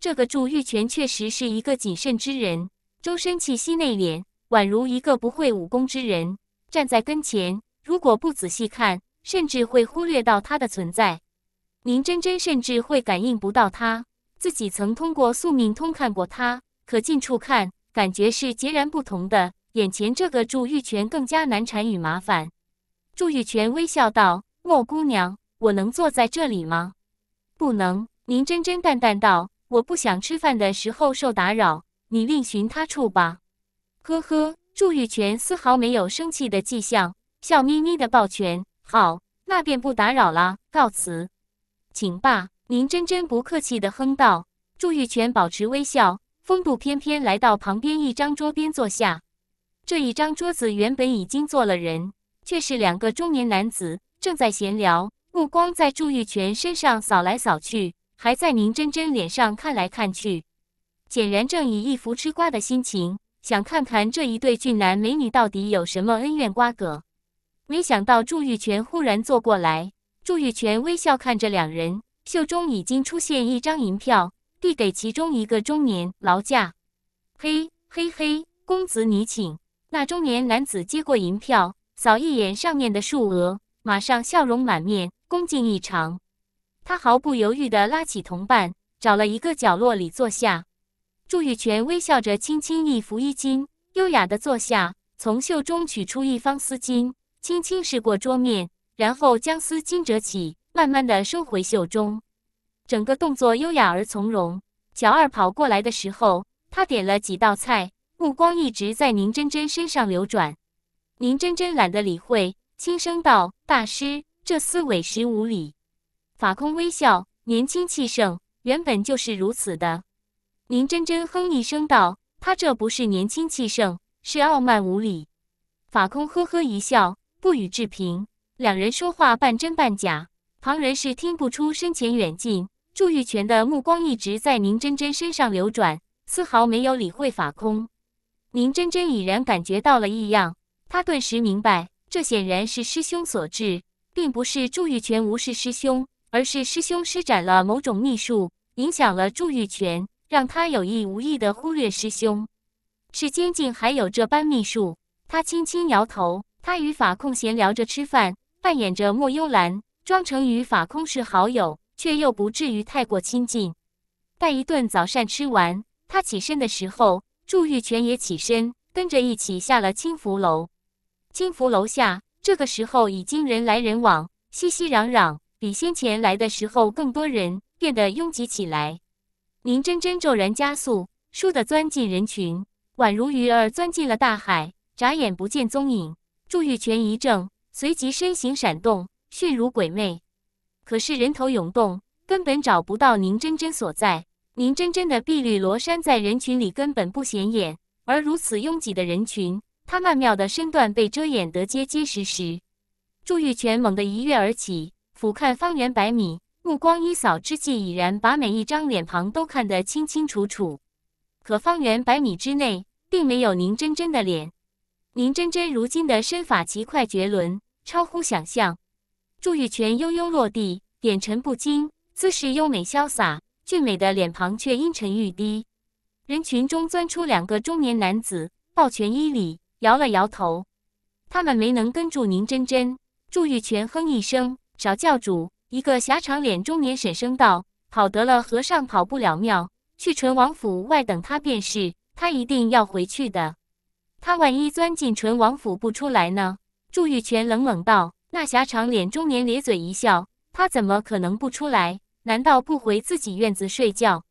这个祝玉泉确实是一个谨慎之人，周身气息内敛，宛如一个不会武功之人。站在跟前，如果不仔细看，甚至会忽略到他的存在。宁真真甚至会感应不到他。自己曾通过宿命通看过他，可近处看，感觉是截然不同的。眼前这个祝玉泉更加难缠与麻烦。祝玉泉微笑道：“莫姑娘。”我能坐在这里吗？不能。您真真淡淡道：“我不想吃饭的时候受打扰，你另寻他处吧。”呵呵，祝玉泉丝毫没有生气的迹象，笑眯眯的抱拳：“好，那便不打扰了，告辞。”请吧。宁真真不客气的哼道。祝玉泉保持微笑，风度翩翩来到旁边一张桌边坐下。这一张桌子原本已经坐了人，却是两个中年男子正在闲聊。目光在祝玉泉身上扫来扫去，还在宁真真脸上看来看去，显然正以一副吃瓜的心情，想看看这一对俊男美女到底有什么恩怨瓜葛。没想到祝玉泉忽然坐过来，祝玉泉微笑看着两人，袖中已经出现一张银票，递给其中一个中年：“劳驾。”“嘿嘿嘿，公子你请。”那中年男子接过银票，扫一眼上面的数额，马上笑容满面。恭敬异常，他毫不犹豫地拉起同伴，找了一个角落里坐下。祝玉泉微笑着，轻轻一拂衣襟，优雅地坐下，从袖中取出一方丝巾，轻轻拭过桌面，然后将丝巾折起，慢慢地收回袖中。整个动作优雅而从容。乔二跑过来的时候，他点了几道菜，目光一直在宁真真身上流转。宁真真懒得理会，轻声道：“大师。”这厮委实无礼。法空微笑，年轻气盛，原本就是如此的。宁真真哼一声道：“他这不是年轻气盛，是傲慢无礼。”法空呵呵一笑，不予置评。两人说话半真半假，旁人是听不出深浅远近。祝玉泉的目光一直在宁真真身上流转，丝毫没有理会法空。宁真真已然感觉到了异样，他顿时明白，这显然是师兄所致。并不是祝玉泉无视师兄，而是师兄施展了某种秘术，影响了祝玉泉，让他有意无意的忽略师兄。世间竟还有这般秘术！他轻轻摇头。他与法空闲聊着吃饭，扮演着莫幽兰，装成与法空是好友，却又不至于太过亲近。待一顿早膳吃完，他起身的时候，祝玉泉也起身，跟着一起下了青福楼。青福楼下。这个时候已经人来人往，熙熙攘攘，比先前来的时候更多人变得拥挤起来。宁真真骤然加速，倏地钻进人群，宛如鱼儿钻进了大海，眨眼不见踪影。祝玉泉一怔，随即身形闪动，迅如鬼魅。可是人头涌动，根本找不到宁真真所在。宁真真的碧绿罗衫在人群里根本不显眼，而如此拥挤的人群。他曼妙的身段被遮掩得结结实实，祝玉泉猛地一跃而起，俯瞰方圆百米，目光一扫之际，已然把每一张脸庞都看得清清楚楚。可方圆百米之内，并没有宁真真的脸。宁真真如今的身法奇快绝伦，超乎想象。祝玉泉悠悠落地，眼沉不惊，姿势优美潇洒，俊美的脸庞却阴沉欲滴。人群中钻出两个中年男子，抱拳一礼。摇了摇头，他们没能跟住宁真真。祝玉泉哼一声，找教主。一个狭长脸中年婶声道：“跑得了和尚跑不了庙，去淳王府外等他便是。他一定要回去的。他万一钻进淳王府不出来呢？”祝玉泉冷冷道。那狭长脸中年咧嘴一笑：“他怎么可能不出来？难道不回自己院子睡觉？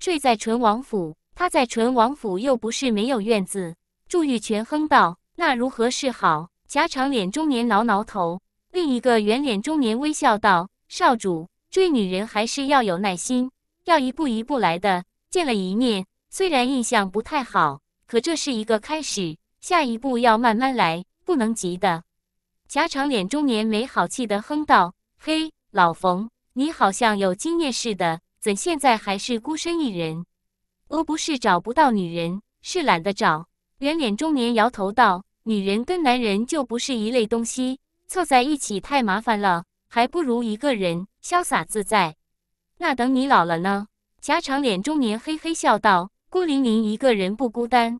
睡在淳王府？他在淳王府又不是没有院子。”祝玉泉哼道：“那如何是好？”夹长脸中年挠挠头，另一个圆脸中年微笑道：“少主，追女人还是要有耐心，要一步一步来的。见了一面，虽然印象不太好，可这是一个开始。下一步要慢慢来，不能急的。”夹长脸中年没好气地哼道：“嘿，老冯，你好像有经验似的，怎现在还是孤身一人？我不是找不到女人，是懒得找。”圆脸中年摇头道：“女人跟男人就不是一类东西，凑在一起太麻烦了，还不如一个人潇洒自在。”“那等你老了呢？”夹长脸中年嘿嘿笑道：“孤零零一个人不孤单，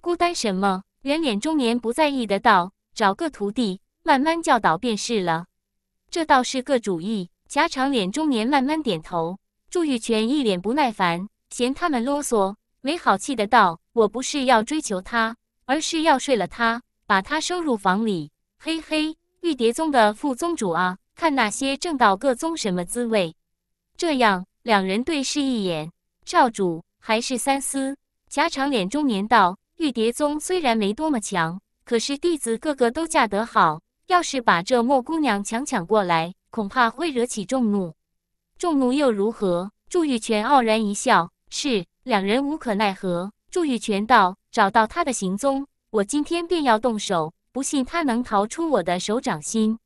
孤单什么？”圆脸中年不在意的道：“找个徒弟，慢慢教导便是了。”“这倒是个主意。”夹长脸中年慢慢点头。祝玉泉一脸不耐烦，嫌他们啰嗦，没好气的道。我不是要追求她，而是要睡了她，把她收入房里。嘿嘿，玉蝶宗的副宗主啊，看那些正道各宗什么滋味。这样，两人对视一眼。少主，还是三思。贾长脸中年道：“玉蝶宗虽然没多么强，可是弟子个个都嫁得好。要是把这莫姑娘强抢过来，恐怕会惹起众怒。众怒又如何？”祝玉泉傲然一笑：“是。”两人无可奈何。祝玉泉道：“找到他的行踪，我今天便要动手，不信他能逃出我的手掌心。”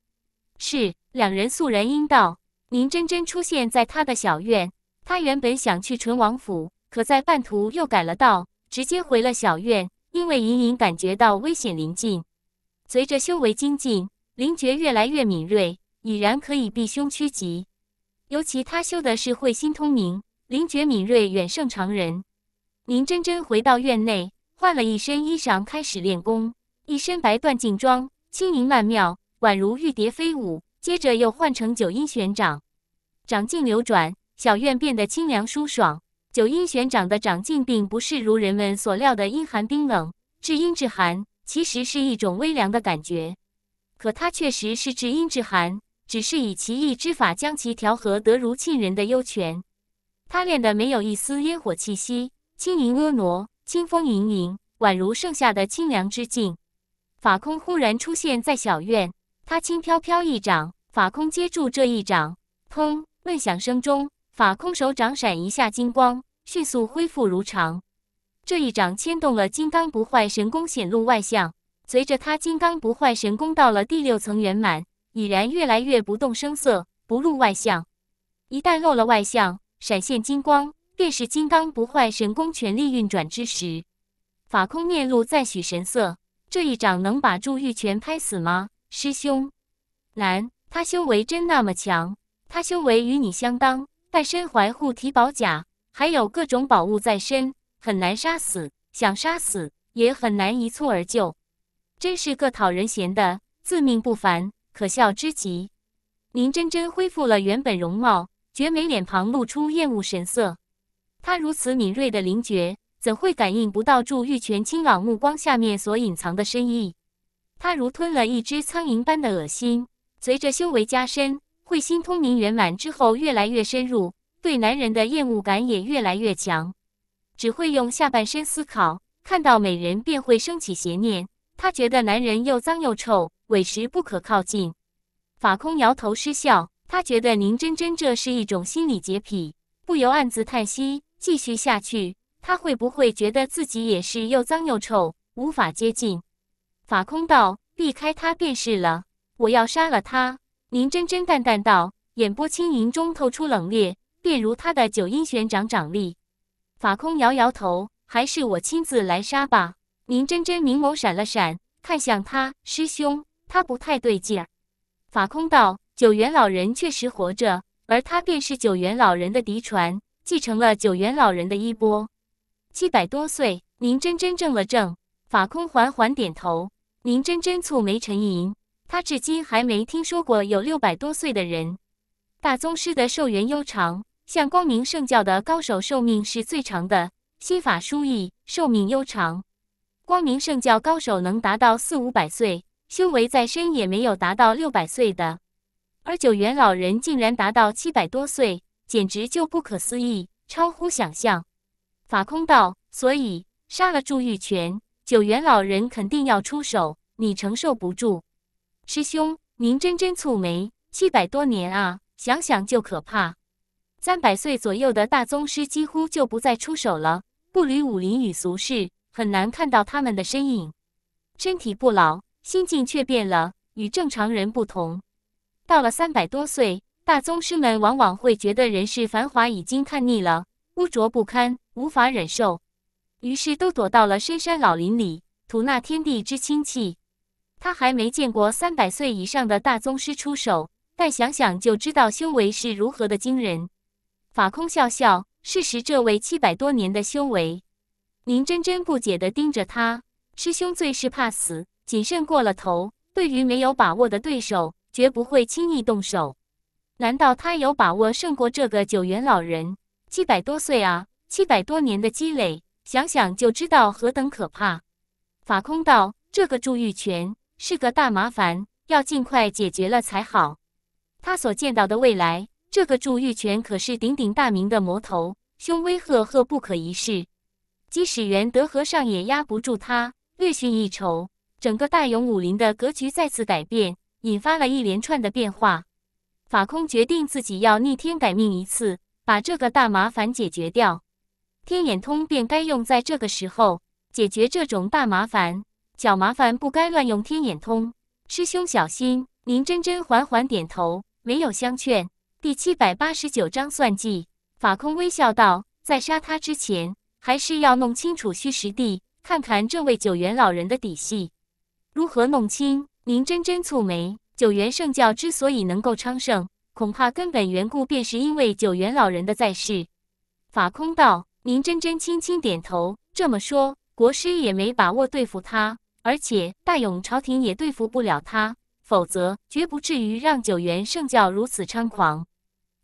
是，两人肃然应道：“宁真真出现在他的小院，他原本想去淳王府，可在半途又改了道，直接回了小院，因为隐隐感觉到危险临近。随着修为精进，灵觉越来越敏锐，已然可以避凶趋吉。尤其他修的是慧心通明，灵觉敏锐远胜常人。”林真真回到院内，换了一身衣裳，开始练功。一身白缎劲装，轻盈曼妙，宛如玉蝶飞舞。接着又换成九阴玄掌，掌劲流转，小院变得清凉舒爽。九阴玄掌的掌劲并不是如人们所料的阴寒冰冷，至阴至寒，其实是一种微凉的感觉。可它确实是至阴至寒，只是以奇异之法将其调和得如沁人的幽泉。他练的没有一丝烟火气息。轻盈婀娜，清风盈盈，宛如盛夏的清凉之境。法空忽然出现在小院，他轻飘飘一掌，法空接住这一掌，砰！闷响声中，法空手掌闪一下金光，迅速恢复如常。这一掌牵动了金刚不坏神功显露外象。随着他金刚不坏神功到了第六层圆满，已然越来越不动声色，不露外象。一旦露了外象，闪现金光。便是金刚不坏神功全力运转之时，法空面露赞许神色。这一掌能把祝玉泉拍死吗？师兄，难。他修为真那么强？他修为与你相当，但身怀护体宝甲，还有各种宝物在身，很难杀死。想杀死也很难一蹴而就。真是个讨人嫌的，自命不凡，可笑之极。林真真恢复了原本容貌，绝美脸庞露出厌恶神色。他如此敏锐的灵觉，怎会感应不到祝玉泉清朗目光下面所隐藏的深意？他如吞了一只苍蝇般的恶心。随着修为加深，慧心通明圆满之后，越来越深入，对男人的厌恶感也越来越强，只会用下半身思考，看到美人便会升起邪念。他觉得男人又脏又臭，委实不可靠近。法空摇头失笑，他觉得宁真真这是一种心理洁癖，不由暗自叹息。继续下去，他会不会觉得自己也是又脏又臭，无法接近？法空道避开他便是了。我要杀了他。宁真真淡淡道，眼波轻盈中透出冷冽，便如他的九阴玄掌掌力。法空摇摇头，还是我亲自来杀吧。宁真真明眸闪了闪，看向他师兄，他不太对劲儿。法空道，九元老人确实活着，而他便是九元老人的嫡传。继承了九元老人的衣钵，七百多岁。宁真真正了正。法空缓缓点头。宁真真蹙眉沉吟，他至今还没听说过有六百多岁的人。大宗师的寿元悠长，像光明圣教的高手寿命是最长的，心法书意，寿命悠长。光明圣教高手能达到四五百岁，修为再深也没有达到六百岁的。而九元老人竟然达到七百多岁。简直就不可思议，超乎想象。法空道，所以杀了祝玉泉，九元老人肯定要出手，你承受不住。师兄，您真真蹙眉，七百多年啊，想想就可怕。三百岁左右的大宗师几乎就不再出手了，步履武林与俗世，很难看到他们的身影。身体不老，心境却变了，与正常人不同。到了三百多岁。大宗师们往往会觉得人世繁华已经看腻了，污浊不堪，无法忍受，于是都躲到了深山老林里，吐纳天地之清气。他还没见过三百岁以上的大宗师出手，但想想就知道修为是如何的惊人。法空笑笑，事实这位七百多年的修为。宁真真不解的盯着他，师兄最是怕死，谨慎过了头，对于没有把握的对手，绝不会轻易动手。难道他有把握胜过这个九元老人？七百多岁啊，七百多年的积累，想想就知道何等可怕。法空道，这个祝玉泉是个大麻烦，要尽快解决了才好。他所见到的未来，这个祝玉泉可是鼎鼎大名的魔头，凶威赫赫，不可一世。即使元德和尚也压不住他，略逊一筹。整个大勇武林的格局再次改变，引发了一连串的变化。法空决定自己要逆天改命一次，把这个大麻烦解决掉。天眼通便该用在这个时候，解决这种大麻烦。小麻烦不该乱用天眼通。师兄小心。宁真真缓缓点头，没有相劝。第七百八十九章算计。法空微笑道：“在杀他之前，还是要弄清楚虚实地，看看这位九元老人的底细。如何弄清？”宁真真蹙眉。九原圣教之所以能够昌盛，恐怕根本缘故便是因为九原老人的在世。法空道，宁真真轻轻点头。这么说，国师也没把握对付他，而且大勇朝廷也对付不了他，否则绝不至于让九原圣教如此猖狂。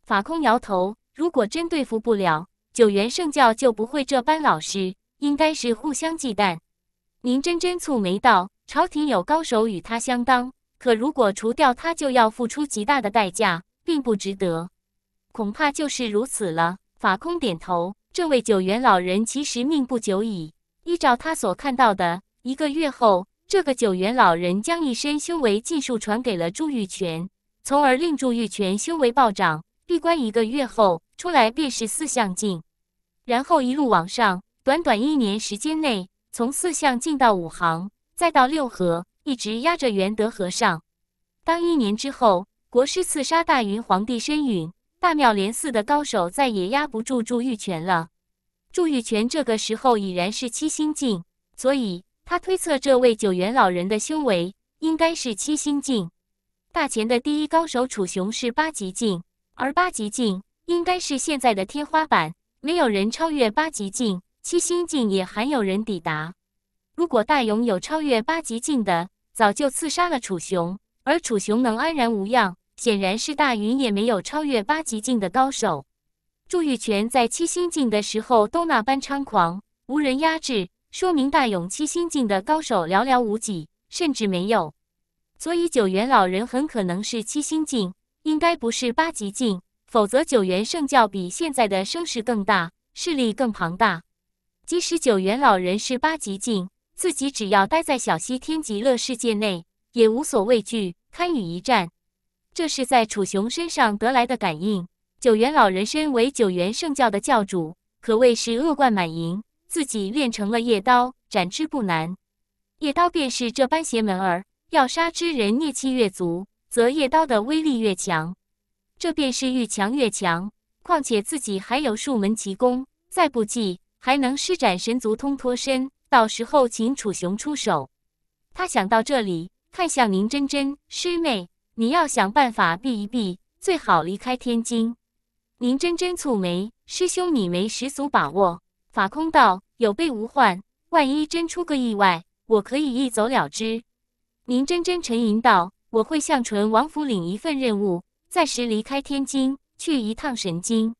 法空摇头，如果真对付不了九原圣教，就不会这般老实，应该是互相忌惮。宁真真蹙眉道：“朝廷有高手与他相当。”可如果除掉他，就要付出极大的代价，并不值得。恐怕就是如此了。法空点头。这位九元老人其实命不久矣。依照他所看到的，一个月后，这个九元老人将一身修为尽数传给了朱玉泉，从而令朱玉泉修为暴涨。闭关一个月后出来，便是四象境，然后一路往上，短短一年时间内，从四象境到五行，再到六合。一直压着元德和尚。当一年之后，国师刺杀大云皇帝身陨，大妙莲寺的高手再也压不住祝玉泉了。祝玉泉这个时候已然是七星境，所以他推测这位九元老人的修为应该是七星境。大前的第一高手楚雄是八极境，而八极境应该是现在的天花板，没有人超越八极境，七星境也罕有人抵达。如果大勇有超越八极境的，早就刺杀了楚雄，而楚雄能安然无恙，显然是大云也没有超越八极境的高手。祝玉泉在七星境的时候都那般猖狂，无人压制，说明大勇七星境的高手寥寥无几，甚至没有。所以九元老人很可能是七星境，应该不是八极境，否则九元圣教比现在的声势更大，势力更庞大。即使九元老人是八极境。自己只要待在小西天极乐世界内，也无所畏惧，堪与一战。这是在楚雄身上得来的感应。九元老人身为九元圣教的教主，可谓是恶贯满盈。自己练成了夜刀，斩之不难。夜刀便是这般邪门儿，要杀之人，孽气越足，则夜刀的威力越强。这便是愈强越强。况且自己还有数门奇功，再不济还能施展神足通脱身。到时候请楚雄出手。他想到这里，看向宁真真师妹：“你要想办法避一避，最好离开天津。”宁真真蹙眉：“师兄，你没十足把握。”法空道：“有备无患，万一真出个意外，我可以一走了之。”宁真真沉吟道：“我会向纯王府领一份任务，暂时离开天津，去一趟神京。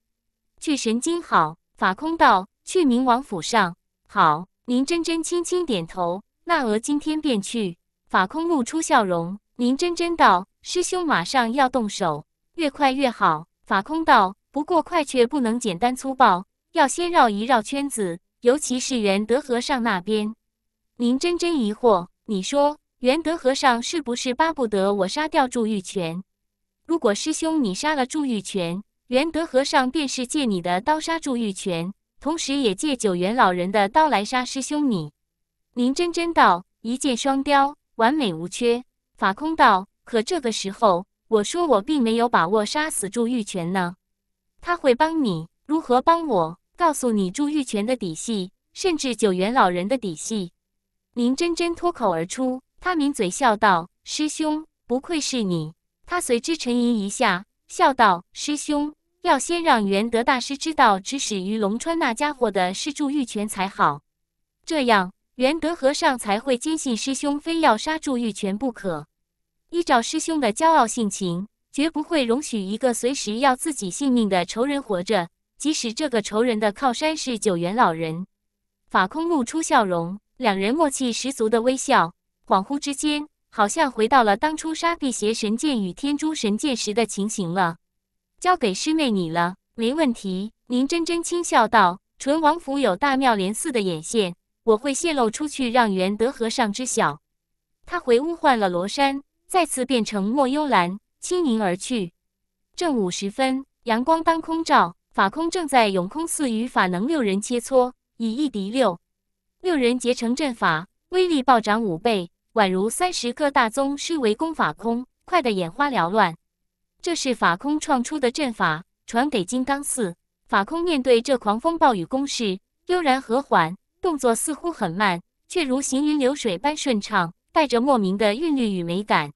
去神经好。”法空道：“去明王府上好。”林真真轻轻点头，那我今天便去。法空露出笑容。林真真道：“师兄马上要动手，越快越好。”法空道：“不过快却不能简单粗暴，要先绕一绕圈子，尤其是元德和尚那边。”林真真疑惑：“你说元德和尚是不是巴不得我杀掉祝玉泉？如果师兄你杀了祝玉泉，元德和尚便是借你的刀杀祝玉泉。”同时，也借九元老人的刀来杀师兄你。宁真真道一箭双雕，完美无缺。法空道可这个时候，我说我并没有把握杀死朱玉泉呢。他会帮你？如何帮我？告诉你朱玉泉的底细，甚至九元老人的底细。宁真真脱口而出，他抿嘴笑道：“师兄，不愧是你。”他随之沉吟一下，笑道：“师兄。”要先让元德大师知道指使于龙川那家伙的是祝玉泉才好，这样元德和尚才会坚信师兄非要杀祝玉泉不可。依照师兄的骄傲性情，绝不会容许一个随时要自己性命的仇人活着，即使这个仇人的靠山是九元老人。法空露出笑容，两人默契十足的微笑，恍惚之间好像回到了当初杀辟邪神剑与天珠神剑时的情形了。交给师妹你了，没问题。”宁真真轻笑道。“淳王府有大妙莲寺的眼线，我会泄露出去，让元德和尚知晓。”他回屋换了罗衫，再次变成莫幽兰，轻盈而去。正午时分，阳光当空照，法空正在永空寺与法能六人切磋，以一敌六，六人结成阵法，威力暴涨五倍，宛如三十个大宗师围攻法空，快得眼花缭乱。这是法空创出的阵法，传给金刚寺。法空面对这狂风暴雨攻势，悠然和缓，动作似乎很慢，却如行云流水般顺畅，带着莫名的韵律与美感。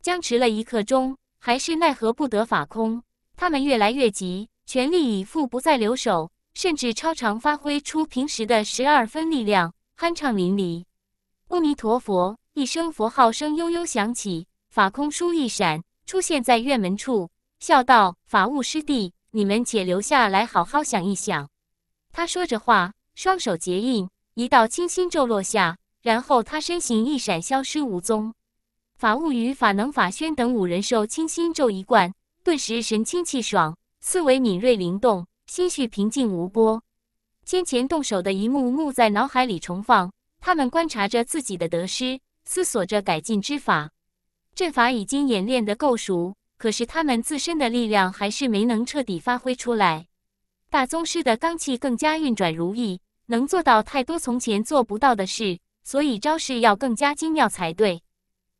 僵持了一刻钟，还是奈何不得法空。他们越来越急，全力以赴，不再留手，甚至超常发挥出平时的十二分力量，酣畅淋漓。阿弥陀佛，一声佛号声悠悠响起，法空书一闪。出现在院门处，笑道：“法务师弟，你们且留下来，好好想一想。”他说着话，双手结印，一道清心咒落下，然后他身形一闪，消失无踪。法务与法能、法宣等五人受清心咒一贯，顿时神清气爽，思维敏锐灵动，心绪平静无波。先前动手的一幕幕在脑海里重放，他们观察着自己的得失，思索着改进之法。阵法已经演练的够熟，可是他们自身的力量还是没能彻底发挥出来。大宗师的罡气更加运转如意，能做到太多从前做不到的事，所以招式要更加精妙才对。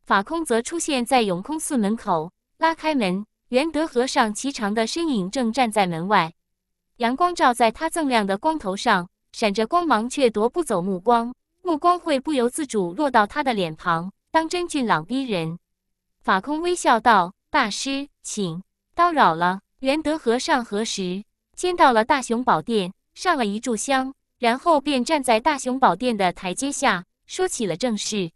法空则出现在永空寺门口，拉开门，元德和尚颀长的身影正站在门外，阳光照在他锃亮的光头上，闪着光芒，却夺不走目光，目光会不由自主落到他的脸庞，当真俊朗逼人。法空微笑道：“大师，请叨扰了。”元德和尚何时？先到了大雄宝殿，上了一炷香，然后便站在大雄宝殿的台阶下，说起了正事。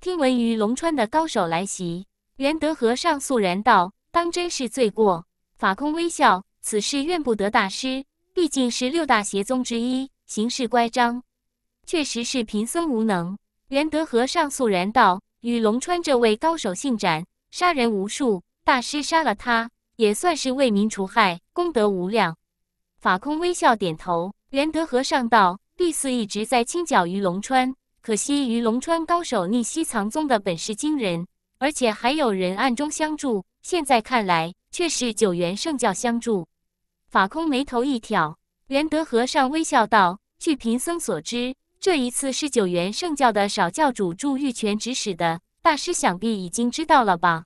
听闻于龙川的高手来袭，元德和尚肃然道：“当真是罪过。”法空微笑：“此事怨不得大师，毕竟是六大邪宗之一，行事乖张，确实是贫僧无能。”元德和尚肃然道。与龙川这位高手性斩杀人无数，大师杀了他也算是为民除害，功德无量。法空微笑点头。元德和尚道：“第四一直在清剿于龙川，可惜于龙川高手逆袭藏宗的本事惊人，而且还有人暗中相助。现在看来，却是九元圣教相助。”法空眉头一挑。元德和尚微笑道：“据贫僧所知。”这一次是九元圣教的少教主祝玉泉指使的，大师想必已经知道了吧？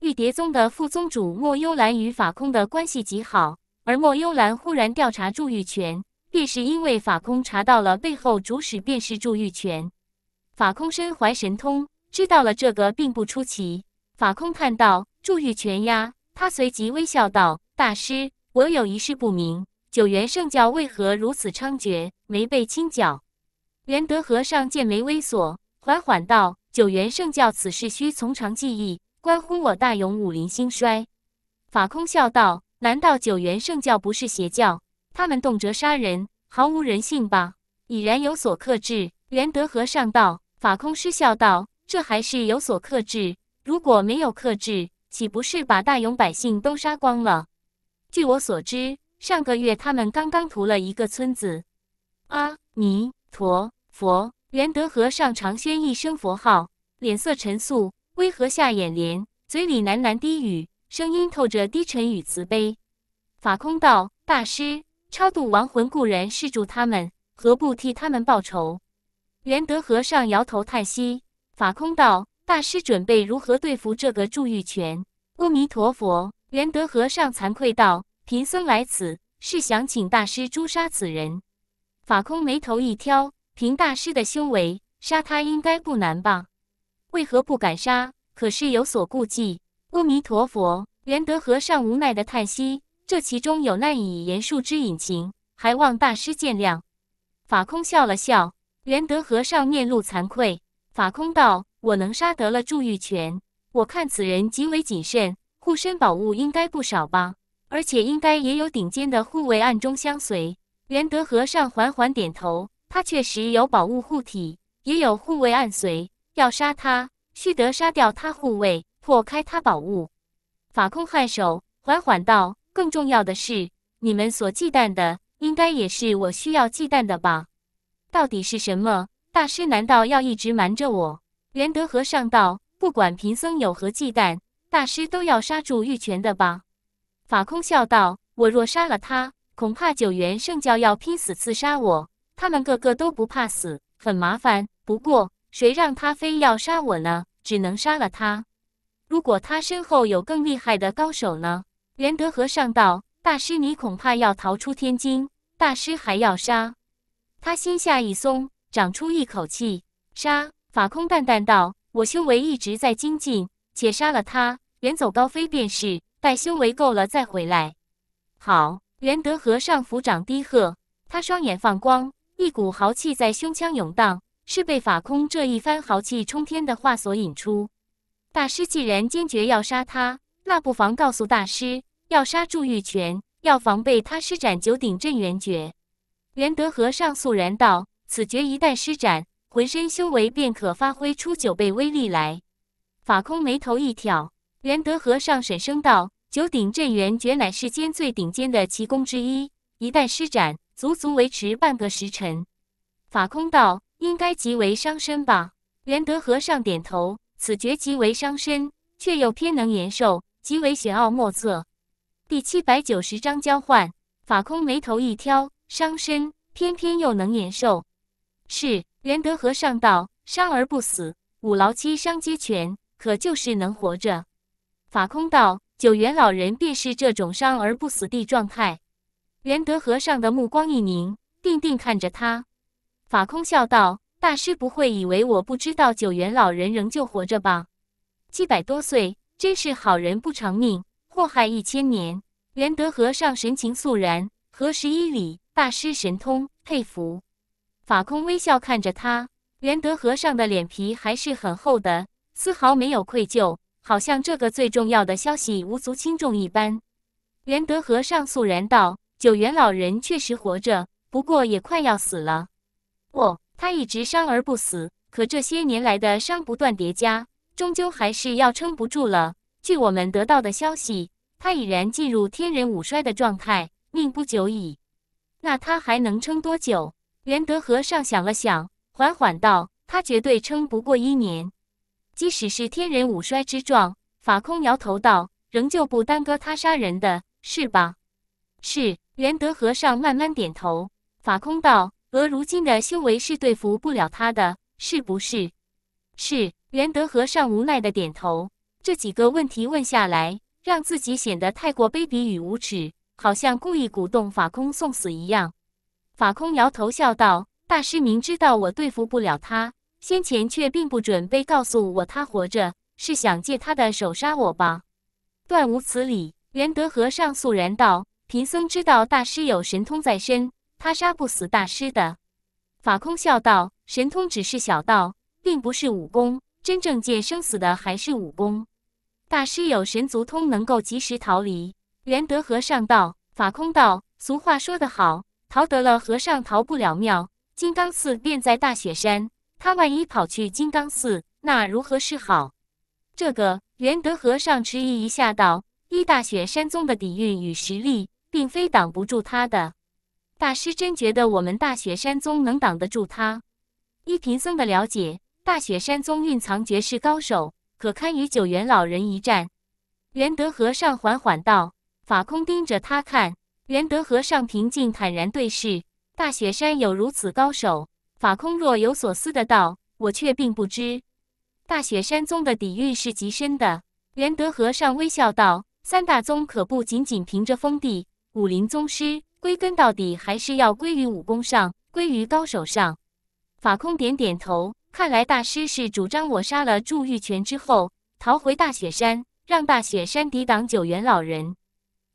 玉蝶宗的副宗主莫幽兰与法空的关系极好，而莫幽兰忽然调查祝玉泉，便是因为法空查到了背后主使便是祝玉泉。法空身怀神通，知道了这个并不出奇。法空叹道：“祝玉泉呀！”他随即微笑道：“大师，我有一事不明，九元圣教为何如此猖獗，没被清剿？”元德和尚剑眉微锁，缓缓道：“九元圣教此事需从长计议，关乎我大勇武林兴衰。”法空笑道：“难道九元圣教不是邪教？他们动辄杀人，毫无人性吧？已然有所克制。”元德和尚道：“法空师笑道，这还是有所克制。如果没有克制，岂不是把大勇百姓都杀光了？据我所知，上个月他们刚刚屠了一个村子。”阿弥陀。佛元德和尚长宣一声佛号，脸色沉肃，微阖下眼帘，嘴里喃喃低语，声音透着低沉与慈悲。法空道大师超度亡魂固然是助他们，何不替他们报仇？元德和尚摇头叹息。法空道大师准备如何对付这个祝玉泉？阿弥陀佛。元德和尚惭愧道：“贫僧来此是想请大师诛杀此人。”法空眉头一挑。凭大师的修为，杀他应该不难吧？为何不敢杀？可是有所顾忌？阿弥陀佛，元德和尚无奈地叹息：“这其中有难以言述之隐情，还望大师见谅。”法空笑了笑，元德和尚面露惭愧。法空道：“我能杀得了祝玉泉，我看此人极为谨慎，护身宝物应该不少吧？而且应该也有顶尖的护卫暗中相随。”元德和尚缓缓点头。他确实有宝物护体，也有护卫暗随。要杀他，须得杀掉他护卫，破开他宝物。法空颔首，缓缓道：“更重要的是，你们所忌惮的，应该也是我需要忌惮的吧？到底是什么？大师难道要一直瞒着我？”元德和尚道：“不管贫僧有何忌惮，大师都要杀住玉泉的吧？”法空笑道：“我若杀了他，恐怕九元圣教要拼死刺杀我。”他们个个都不怕死，很麻烦。不过谁让他非要杀我呢？只能杀了他。如果他身后有更厉害的高手呢？元德和尚道：“大师，你恐怕要逃出天津。大师还要杀？”他心下一松，长出一口气：“杀！”法空淡淡道：“我修为一直在精进，且杀了他，远走高飞便是。待修为够了再回来。”好，元德和尚抚掌低喝，他双眼放光。一股豪气在胸腔涌荡，是被法空这一番豪气冲天的话所引出。大师既然坚决要杀他，那不妨告诉大师，要杀祝玉泉，要防备他施展九鼎镇元诀。元德和尚肃然道：“此诀一旦施展，浑身修为便可发挥出九倍威力来。”法空眉头一挑，元德和尚沈声道：“九鼎镇元诀乃世间最顶尖的奇功之一，一旦施展。”足足维持半个时辰，法空道应该极为伤身吧？元德和尚点头，此绝极为伤身，却又偏能延寿，极为玄奥莫测。第七百九十章交换。法空眉头一挑，伤身，偏偏又能延寿。是元德和尚道，伤而不死，五劳七伤皆全，可就是能活着。法空道，九元老人便是这种伤而不死的状态。元德和尚的目光一凝，定定看着他。法空笑道：“大师不会以为我不知道九元老人仍旧活着吧？七百多岁，真是好人不长命，祸害一千年。”元德和尚神情肃然，合十一礼。大师神通，佩服。法空微笑看着他。元德和尚的脸皮还是很厚的，丝毫没有愧疚，好像这个最重要的消息无足轻重一般。元德和尚肃然道。九元老人确实活着，不过也快要死了。不，他一直伤而不死，可这些年来的伤不断叠加，终究还是要撑不住了。据我们得到的消息，他已然进入天人五衰的状态，命不久矣。那他还能撑多久？元德和尚想了想，缓缓道：“他绝对撑不过一年，即使是天人五衰之状。”法空摇头道：“仍旧不耽搁他杀人的是吧？”是。元德和尚慢慢点头。法空道：“额如今的修为是对付不了他的，是不是？”“是。”元德和尚无奈的点头。这几个问题问下来，让自己显得太过卑鄙与无耻，好像故意鼓动法空送死一样。法空摇头笑道：“大师明知道我对付不了他，先前却并不准备告诉我他活着，是想借他的手杀我吧？断无此理。”元德和尚肃然道。贫僧知道大师有神通在身，他杀不死大师的。法空笑道：“神通只是小道，并不是武功。真正见生死的还是武功。大师有神足通，能够及时逃离。”元德和尚道：“法空道，俗话说得好，逃得了和尚，逃不了庙。金刚寺便在大雪山，他万一跑去金刚寺，那如何是好？”这个元德和尚迟疑一下道：“依大雪山宗的底蕴与实力。”并非挡不住他的，大师真觉得我们大雪山宗能挡得住他？依贫僧的了解，大雪山宗蕴藏绝世高手，可堪与九元老人一战。元德和尚缓缓道：“法空盯着他看。”元德和尚平静坦然对视。大雪山有如此高手，法空若有所思的道：“我却并不知，大雪山宗的底蕴是极深的。”元德和尚微笑道：“三大宗可不仅仅凭着封地。”武林宗师归根到底还是要归于武功上，归于高手上。法空点点头，看来大师是主张我杀了祝玉泉之后，逃回大雪山，让大雪山抵挡九原老人，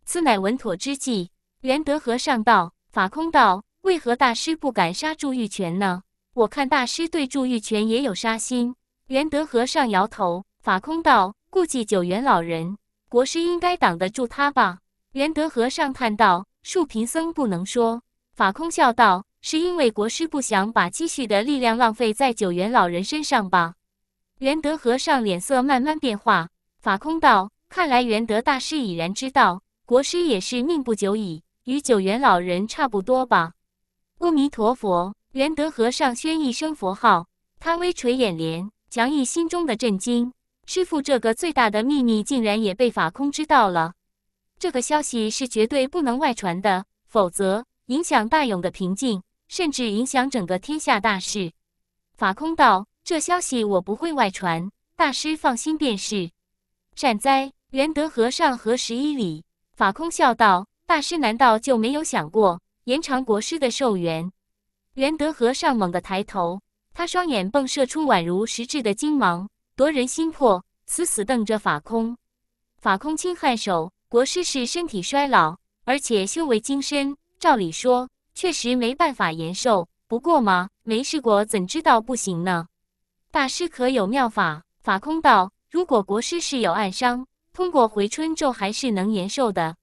此乃稳妥之计。元德和尚道：“法空道，为何大师不敢杀祝玉泉呢？我看大师对祝玉泉也有杀心。”元德和尚摇头。法空道：“顾忌九原老人，国师应该挡得住他吧？”元德和尚叹道：“树贫僧不能说法。”空笑道：“是因为国师不想把积蓄的力量浪费在九元老人身上吧？”元德和尚脸色慢慢变化。法空道：“看来元德大师已然知道，国师也是命不久矣，与九元老人差不多吧？”阿弥陀佛！元德和尚宣一声佛号，他微垂眼帘，强义心中的震惊。师傅这个最大的秘密，竟然也被法空知道了。这个消息是绝对不能外传的，否则影响大勇的平静，甚至影响整个天下大事。法空道：“这消息我不会外传，大师放心便是。”善哉，元德和尚何时一礼？法空笑道：“大师难道就没有想过延长国师的寿元？”元德和尚猛地抬头，他双眼迸射出宛如实质的金芒，夺人心魄，死死瞪着法空。法空轻颔首。国师是身体衰老，而且修为精深，照理说确实没办法延寿。不过嘛，没试过怎知道不行呢？大师可有妙法？法空道：如果国师是有暗伤，通过回春咒还是能延寿的。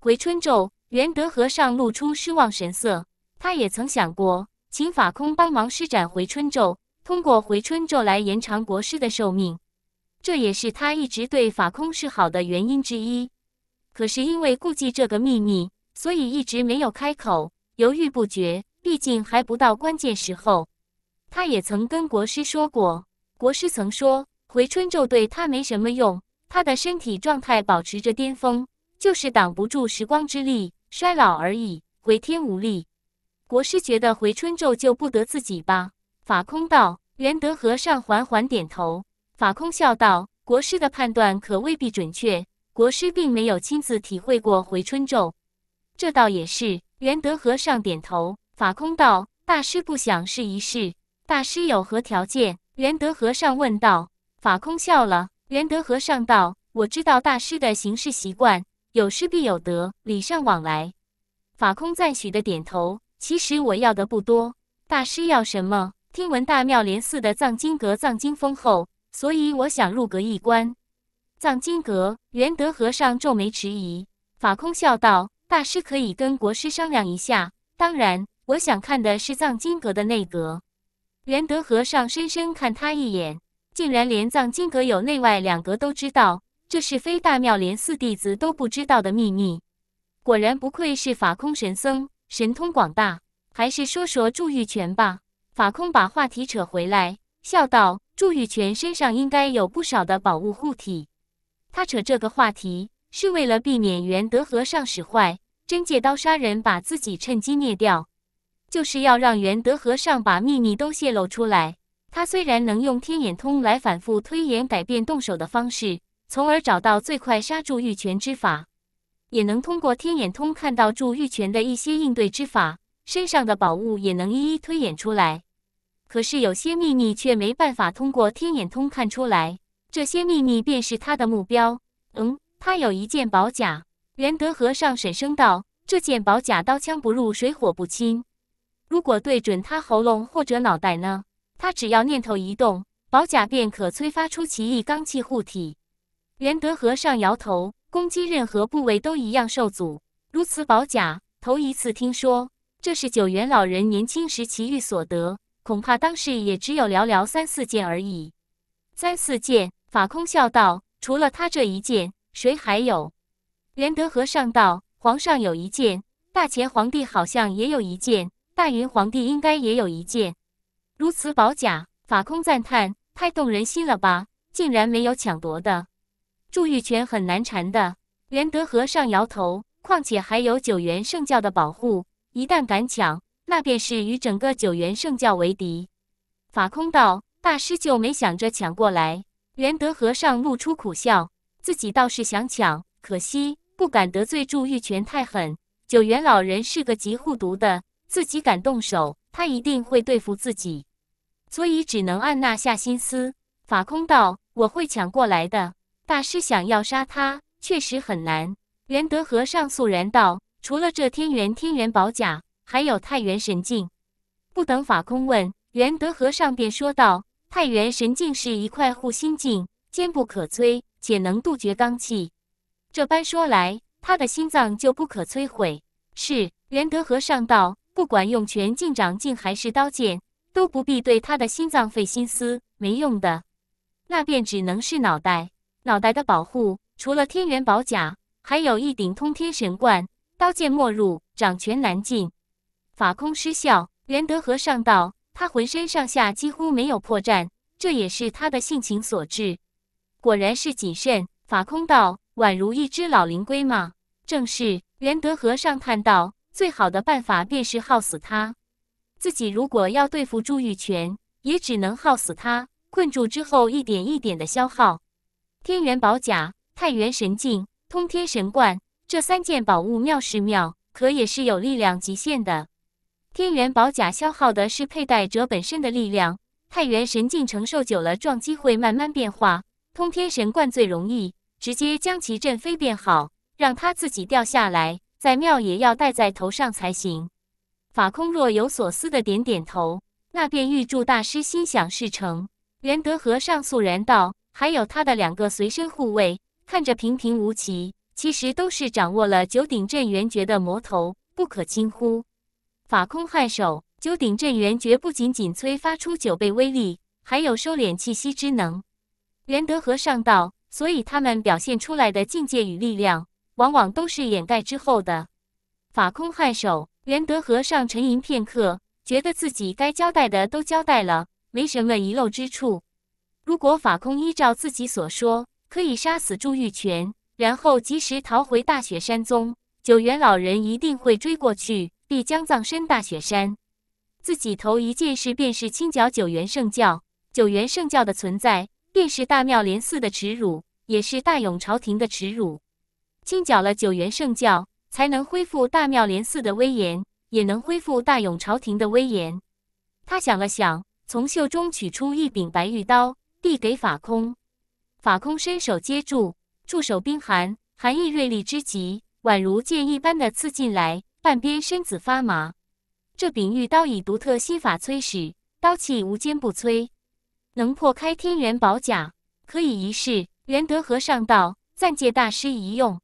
回春咒，元德和尚露出失望神色。他也曾想过，请法空帮忙施展回春咒，通过回春咒来延长国师的寿命。这也是他一直对法空示好的原因之一。可是因为顾忌这个秘密，所以一直没有开口，犹豫不决。毕竟还不到关键时候。他也曾跟国师说过，国师曾说回春咒对他没什么用，他的身体状态保持着巅峰，就是挡不住时光之力衰老而已，回天无力。国师觉得回春咒救不得自己吧？法空道元德和尚缓缓点头。法空笑道：“国师的判断可未必准确。”国师并没有亲自体会过回春咒，这倒也是。元德和尚点头。法空道：“大师不想试一试？大师有何条件？”元德和尚问道。法空笑了。元德和尚道：“我知道大师的行事习惯，有失必有得，礼尚往来。”法空赞许的点头。其实我要的不多。大师要什么？听闻大妙莲寺的藏经阁藏经丰厚，所以我想入阁一观。藏经阁，元德和尚皱眉迟疑。法空笑道：“大师可以跟国师商量一下。当然，我想看的是藏经阁的内阁。”元德和尚深深看他一眼，竟然连藏经阁有内外两阁都知道，这是非大妙连四弟子都不知道的秘密。果然不愧是法空神僧，神通广大。还是说说祝玉泉吧。法空把话题扯回来，笑道：“祝玉泉身上应该有不少的宝物护体。”他扯这个话题是为了避免袁德和尚使坏，真借刀杀人，把自己趁机灭掉。就是要让袁德和尚把秘密都泄露出来。他虽然能用天眼通来反复推演、改变动手的方式，从而找到最快杀住玉泉之法，也能通过天眼通看到住玉泉的一些应对之法，身上的宝物也能一一推演出来。可是有些秘密却没办法通过天眼通看出来。这些秘密便是他的目标。嗯，他有一件宝甲。元德和尚沈声道：“这件宝甲刀枪不入，水火不侵。如果对准他喉咙或者脑袋呢？他只要念头一动，宝甲便可催发出奇异罡气护体。”元德和尚摇头：“攻击任何部位都一样受阻。如此宝甲，头一次听说。这是九元老人年轻时奇遇所得，恐怕当时也只有寥寥三四件而已。三四件。”法空笑道：“除了他这一件，谁还有？”元德和尚道：“皇上有一件，大秦皇帝好像也有一件，大云皇帝应该也有一件。如此宝甲，法空赞叹，太动人心了吧？竟然没有抢夺的。”祝玉泉很难缠的，元德和尚摇头：“况且还有九元圣教的保护，一旦敢抢，那便是与整个九元圣教为敌。”法空道：“大师就没想着抢过来？”元德和尚露出苦笑，自己倒是想抢，可惜不敢得罪祝玉泉太狠。九元老人是个极护犊的，自己敢动手，他一定会对付自己，所以只能按捺下心思。法空道：“我会抢过来的。”大师想要杀他，确实很难。元德和尚肃然道：“除了这天元天元宝甲，还有太元神镜。”不等法空问，元德和尚便说道。太原神镜是一块护心镜，坚不可摧，且能杜绝罡气。这般说来，他的心脏就不可摧毁。是元德和尚道，不管用拳劲、掌劲还是刀剑，都不必对他的心脏费心思，没用的。那便只能是脑袋。脑袋的保护，除了天元宝甲，还有一顶通天神冠。刀剑没入，掌拳难进，法空失效，元德和尚道。他浑身上下几乎没有破绽，这也是他的性情所致。果然是谨慎。法空道，宛如一只老灵龟吗？正是。元德和尚叹道：“最好的办法便是耗死他。自己如果要对付朱玉泉，也只能耗死他。困住之后，一点一点的消耗。天元宝甲、太元神镜、通天神冠，这三件宝物妙是妙，可也是有力量极限的。”天元宝甲消耗的是佩戴者本身的力量，太元神镜承受久了撞击会慢慢变化。通天神冠最容易，直接将其震飞变好，让它自己掉下来。再妙也要戴在头上才行。法空若有所思的点点头，那便预祝大师心想事成。元德和尚肃然道：“还有他的两个随身护卫，看着平平无奇，其实都是掌握了九鼎镇元诀的魔头，不可轻忽。”法空汉手，九鼎镇元诀不仅仅催发出九倍威力，还有收敛气息之能。元德和尚道：“所以他们表现出来的境界与力量，往往都是掩盖之后的。”法空颔首，元德和尚沉吟片刻，觉得自己该交代的都交代了，没什么遗漏之处。如果法空依照自己所说，可以杀死朱玉泉，然后及时逃回大雪山宗，九元老人一定会追过去。必将葬身大雪山。自己头一件事便是清剿九原圣教。九原圣教的存在，便是大庙莲寺的耻辱，也是大永朝廷的耻辱。清剿了九原圣教，才能恢复大庙莲寺的威严，也能恢复大永朝廷的威严。他想了想，从袖中取出一柄白玉刀，递给法空。法空伸手接住，触手冰寒，寒意锐利之极，宛如剑一般的刺进来。半边身子发麻，这柄玉刀以独特心法摧使，刀器无坚不摧，能破开天元宝甲，可以一试。元德和尚道：“暂借大师一用。”